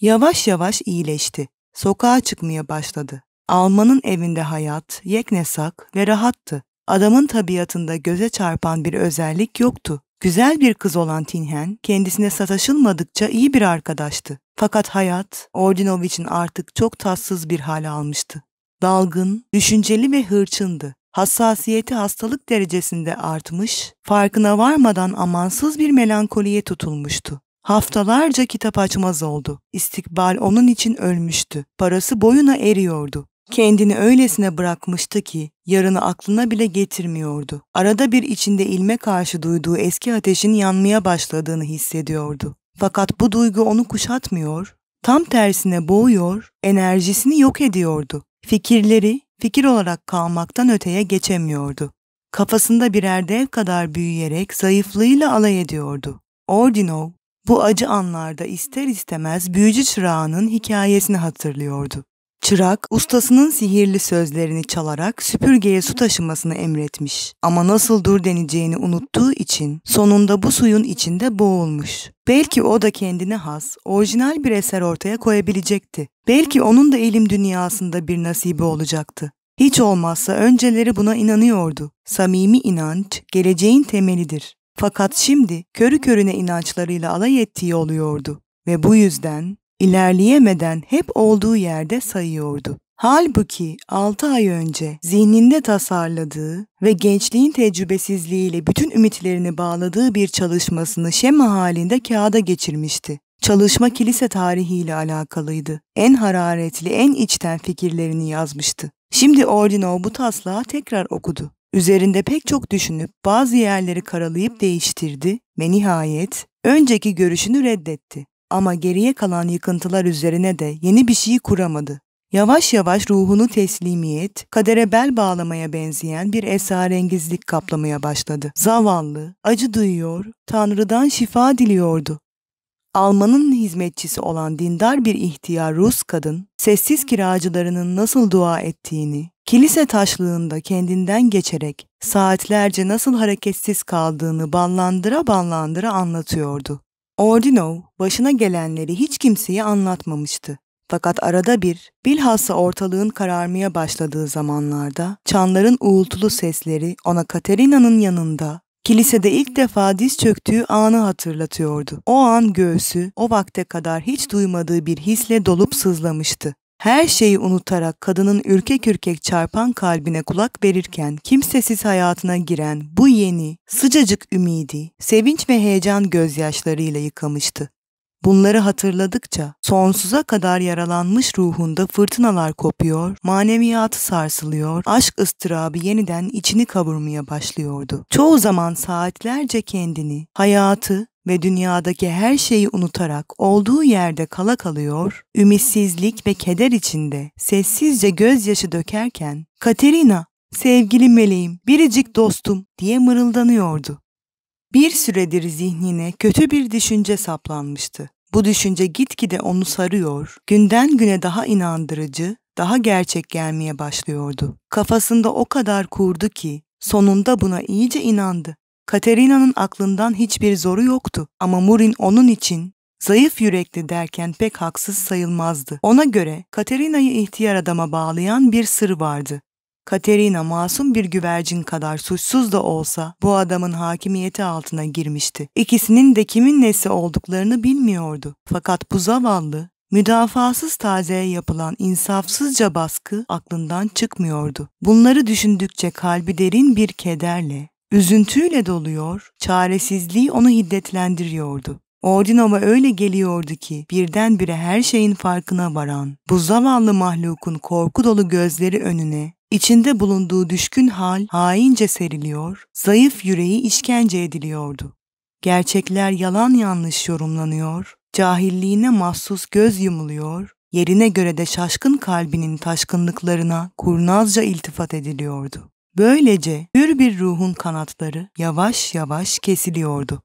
A: Yavaş yavaş iyileşti. Sokağa çıkmaya başladı. Alman'ın evinde hayat, yeknesak ve rahattı. Adamın tabiatında göze çarpan bir özellik yoktu. Güzel bir kız olan Tinhen, kendisine sataşılmadıkça iyi bir arkadaştı. Fakat hayat, Ordinovich'in artık çok tatsız bir hale almıştı. Dalgın, düşünceli ve hırçındı. Hassasiyeti hastalık derecesinde artmış, farkına varmadan amansız bir melankoliye tutulmuştu. Haftalarca kitap açmaz oldu. İstikbal onun için ölmüştü. Parası boyuna eriyordu. Kendini öylesine bırakmıştı ki yarını aklına bile getirmiyordu. Arada bir içinde ilme karşı duyduğu eski ateşin yanmaya başladığını hissediyordu. Fakat bu duygu onu kuşatmıyor, tam tersine boğuyor, enerjisini yok ediyordu. Fikirleri fikir olarak kalmaktan öteye geçemiyordu. Kafasında birer dev kadar büyüyerek zayıflığıyla alay ediyordu. Ordinov, bu acı anlarda ister istemez büyücü çırağının hikayesini hatırlıyordu. Çırak, ustasının sihirli sözlerini çalarak süpürgeye su taşımasını emretmiş. Ama nasıl dur deneceğini unuttuğu için sonunda bu suyun içinde boğulmuş. Belki o da kendine has, orijinal bir eser ortaya koyabilecekti. Belki onun da ilim dünyasında bir nasibi olacaktı. Hiç olmazsa önceleri buna inanıyordu. Samimi inanç, geleceğin temelidir. Fakat şimdi körü körüne inançlarıyla alay ettiği oluyordu ve bu yüzden ilerleyemeden hep olduğu yerde sayıyordu. Halbuki 6 ay önce zihninde tasarladığı ve gençliğin tecrübesizliğiyle bütün ümitlerini bağladığı bir çalışmasını şema halinde kağıda geçirmişti. Çalışma kilise tarihiyle alakalıydı. En hararetli, en içten fikirlerini yazmıştı. Şimdi Ordino bu taslağı tekrar okudu. Üzerinde pek çok düşünüp bazı yerleri karalayıp değiştirdi ve nihayet önceki görüşünü reddetti ama geriye kalan yıkıntılar üzerine de yeni bir şey kuramadı. Yavaş yavaş ruhunu teslimiyet, kadere bel bağlamaya benzeyen bir esarengizlik kaplamaya başladı. Zavallı, acı duyuyor, Tanrı'dan şifa diliyordu. Alman'ın hizmetçisi olan dindar bir ihtiyar Rus kadın, sessiz kiracılarının nasıl dua ettiğini, kilise taşlığında kendinden geçerek saatlerce nasıl hareketsiz kaldığını ballandıra ballandıra anlatıyordu. Ordino başına gelenleri hiç kimseye anlatmamıştı. Fakat arada bir, bilhassa ortalığın kararmaya başladığı zamanlarda çanların uğultulu sesleri ona Katerina'nın yanında Kilisede ilk defa diz çöktüğü anı hatırlatıyordu. O an göğsü o vakte kadar hiç duymadığı bir hisle dolup sızlamıştı her şeyi unutarak kadının ürkek ürkek çarpan kalbine kulak verirken kimsesiz hayatına giren bu yeni, sıcacık ümidi, sevinç ve heyecan gözyaşlarıyla yıkamıştı. Bunları hatırladıkça sonsuza kadar yaralanmış ruhunda fırtınalar kopuyor, maneviyatı sarsılıyor, aşk ıstırabı yeniden içini kavurmaya başlıyordu. Çoğu zaman saatlerce kendini, hayatı ve dünyadaki her şeyi unutarak olduğu yerde kala kalıyor, ümitsizlik ve keder içinde sessizce gözyaşı dökerken Katerina, sevgili meleğim, biricik dostum diye mırıldanıyordu. Bir süredir zihnine kötü bir düşünce saplanmıştı. Bu düşünce gitgide onu sarıyor, günden güne daha inandırıcı, daha gerçek gelmeye başlıyordu. Kafasında o kadar kurdu ki sonunda buna iyice inandı. Katerina'nın aklından hiçbir zoru yoktu ama Murin onun için zayıf yürekli derken pek haksız sayılmazdı. Ona göre Katerina'yı ihtiyar adama bağlayan bir sır vardı. Katerina masum bir güvercin kadar suçsuz da olsa bu adamın hakimiyeti altına girmişti. İkisinin de kimin nesi olduklarını bilmiyordu. Fakat bu zavallı, müdafasız tazeye yapılan insafsızca baskı aklından çıkmıyordu. Bunları düşündükçe kalbi derin bir kederle Üzüntüyle doluyor, çaresizliği onu hiddetlendiriyordu. Ordinova öyle geliyordu ki birdenbire her şeyin farkına varan, bu zavallı mahlukun korku dolu gözleri önüne, içinde bulunduğu düşkün hal haince seriliyor, zayıf yüreği işkence ediliyordu. Gerçekler yalan yanlış yorumlanıyor, cahilliğine mahsus göz yumuluyor, yerine göre de şaşkın kalbinin taşkınlıklarına kurnazca iltifat ediliyordu. Böylece hür bir ruhun kanatları yavaş yavaş kesiliyordu.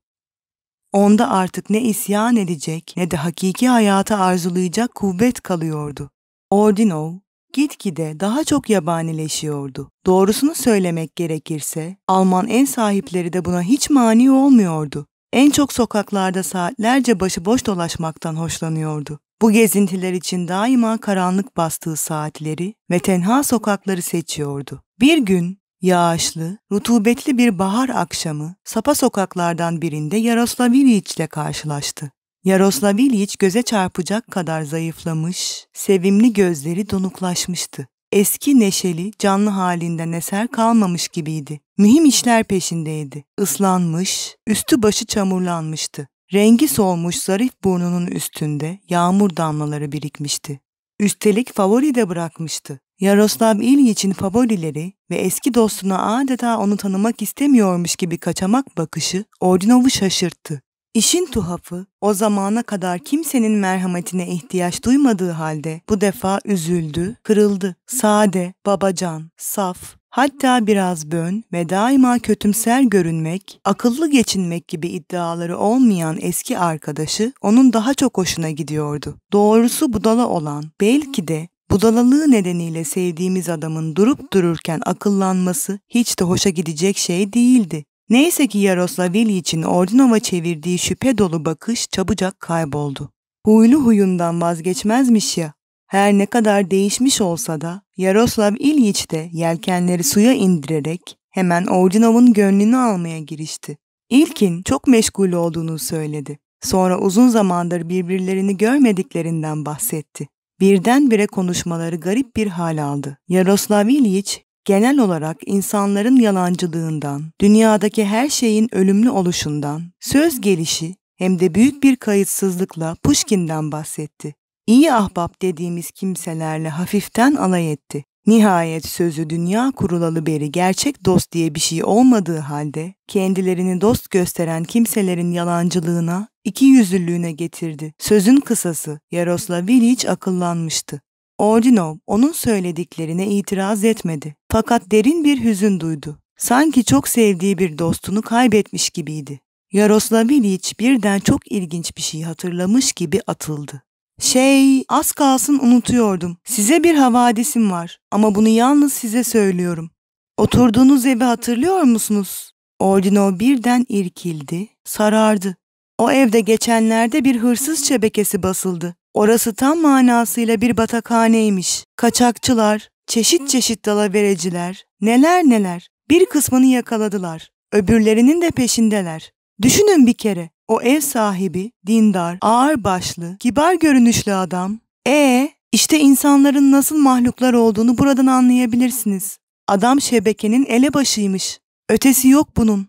A: Onda artık ne isyan edecek ne de hakiki hayata arzulayacak kuvvet kalıyordu. Ordinov gitgide daha çok yabanileşiyordu. Doğrusunu söylemek gerekirse Alman en sahipleri de buna hiç mani olmuyordu. En çok sokaklarda saatlerce başıboş dolaşmaktan hoşlanıyordu. Bu gezintiler için daima karanlık bastığı saatleri ve tenha sokakları seçiyordu. Bir gün yağışlı, rutubetli bir bahar akşamı sapa sokaklardan birinde Yaroslaviviç ile karşılaştı. Yaroslaviviç göze çarpacak kadar zayıflamış, sevimli gözleri donuklaşmıştı. Eski neşeli, canlı halinden eser kalmamış gibiydi. Mühim işler peşindeydi. Islanmış, üstü başı çamurlanmıştı. Rengi solmuş zarif burnunun üstünde yağmur damlaları birikmişti. Üstelik favori de bırakmıştı. Yaroslav İlyiç'in favorileri ve eski dostuna adeta onu tanımak istemiyormuş gibi kaçamak bakışı Ordinov'u şaşırttı. İşin tuhafı, o zamana kadar kimsenin merhametine ihtiyaç duymadığı halde bu defa üzüldü, kırıldı. Sade, babacan, saf, Hatta biraz bön ve daima kötümser görünmek, akıllı geçinmek gibi iddiaları olmayan eski arkadaşı onun daha çok hoşuna gidiyordu. Doğrusu budala olan, belki de budalalığı nedeniyle sevdiğimiz adamın durup dururken akıllanması hiç de hoşa gidecek şey değildi. Neyse ki Yaroslavili için Ordinova çevirdiği şüphe dolu bakış çabucak kayboldu. Huylu huyundan vazgeçmezmiş ya, her ne kadar değişmiş olsa da Yaroslav İlyich de yelkenleri suya indirerek hemen Ordinov'un gönlünü almaya girişti. İlkin çok meşgul olduğunu söyledi. Sonra uzun zamandır birbirlerini görmediklerinden bahsetti. Birdenbire konuşmaları garip bir hal aldı. Yaroslav İlyich genel olarak insanların yalancılığından, dünyadaki her şeyin ölümlü oluşundan, söz gelişi hem de büyük bir kayıtsızlıkla Pushkin'den bahsetti iyi ahbap dediğimiz kimselerle hafiften alay etti. Nihayet sözü dünya kurulalı beri gerçek dost diye bir şey olmadığı halde kendilerini dost gösteren kimselerin yalancılığına, iki yüzlülüğüne getirdi. Sözün kısası Yaroslaviliç akıllanmıştı. Ordinov onun söylediklerine itiraz etmedi. Fakat derin bir hüzün duydu. Sanki çok sevdiği bir dostunu kaybetmiş gibiydi. Yaroslaviliç birden çok ilginç bir şey hatırlamış gibi atıldı. Şey, az kalsın unutuyordum. Size bir havadisim var ama bunu yalnız size söylüyorum. Oturduğunuz evi hatırlıyor musunuz? Ordino birden irkildi, sarardı. O evde geçenlerde bir hırsız çebekesi basıldı. Orası tam manasıyla bir batakhaneymiş. Kaçakçılar, çeşit çeşit dala vericiler, neler neler. Bir kısmını yakaladılar. Öbürlerinin de peşindeler. Düşünün bir kere o ev sahibi, dindar, ağır başlı, kibar görünüşlü adam. E işte insanların nasıl mahluklar olduğunu buradan anlayabilirsiniz. Adam şebekenin elebaşıymış. Ötesi yok bunun.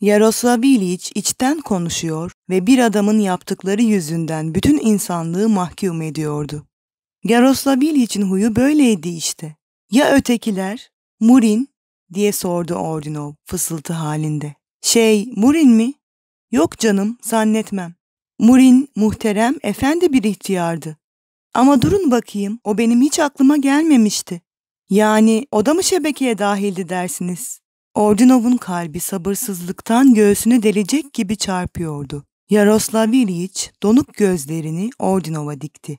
A: Yaroslav İliç içten konuşuyor ve bir adamın yaptıkları yüzünden bütün insanlığı mahkum ediyordu. Yaroslav İliç'in huyu böyleydi işte. Ya ötekiler? Murin diye sordu Ordinov fısıltı halinde. Şey, Murin mi? Yok canım, zannetmem. Murin, muhterem, efendi bir ihtiyardı. Ama durun bakayım, o benim hiç aklıma gelmemişti. Yani o da mı şebekeye dahildi dersiniz? Ordinov'un kalbi sabırsızlıktan göğsünü delecek gibi çarpıyordu. Yaroslav Ilyich donuk gözlerini Ordinov'a dikti.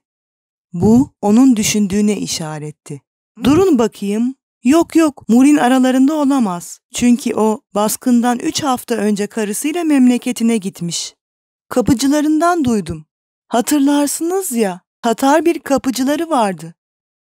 A: Bu onun düşündüğüne işaretti. Durun bakayım Yok yok Murin aralarında olamaz. Çünkü o baskından üç hafta önce karısıyla memleketine gitmiş. Kapıcılarından duydum. Hatırlarsınız ya Tatar bir kapıcıları vardı.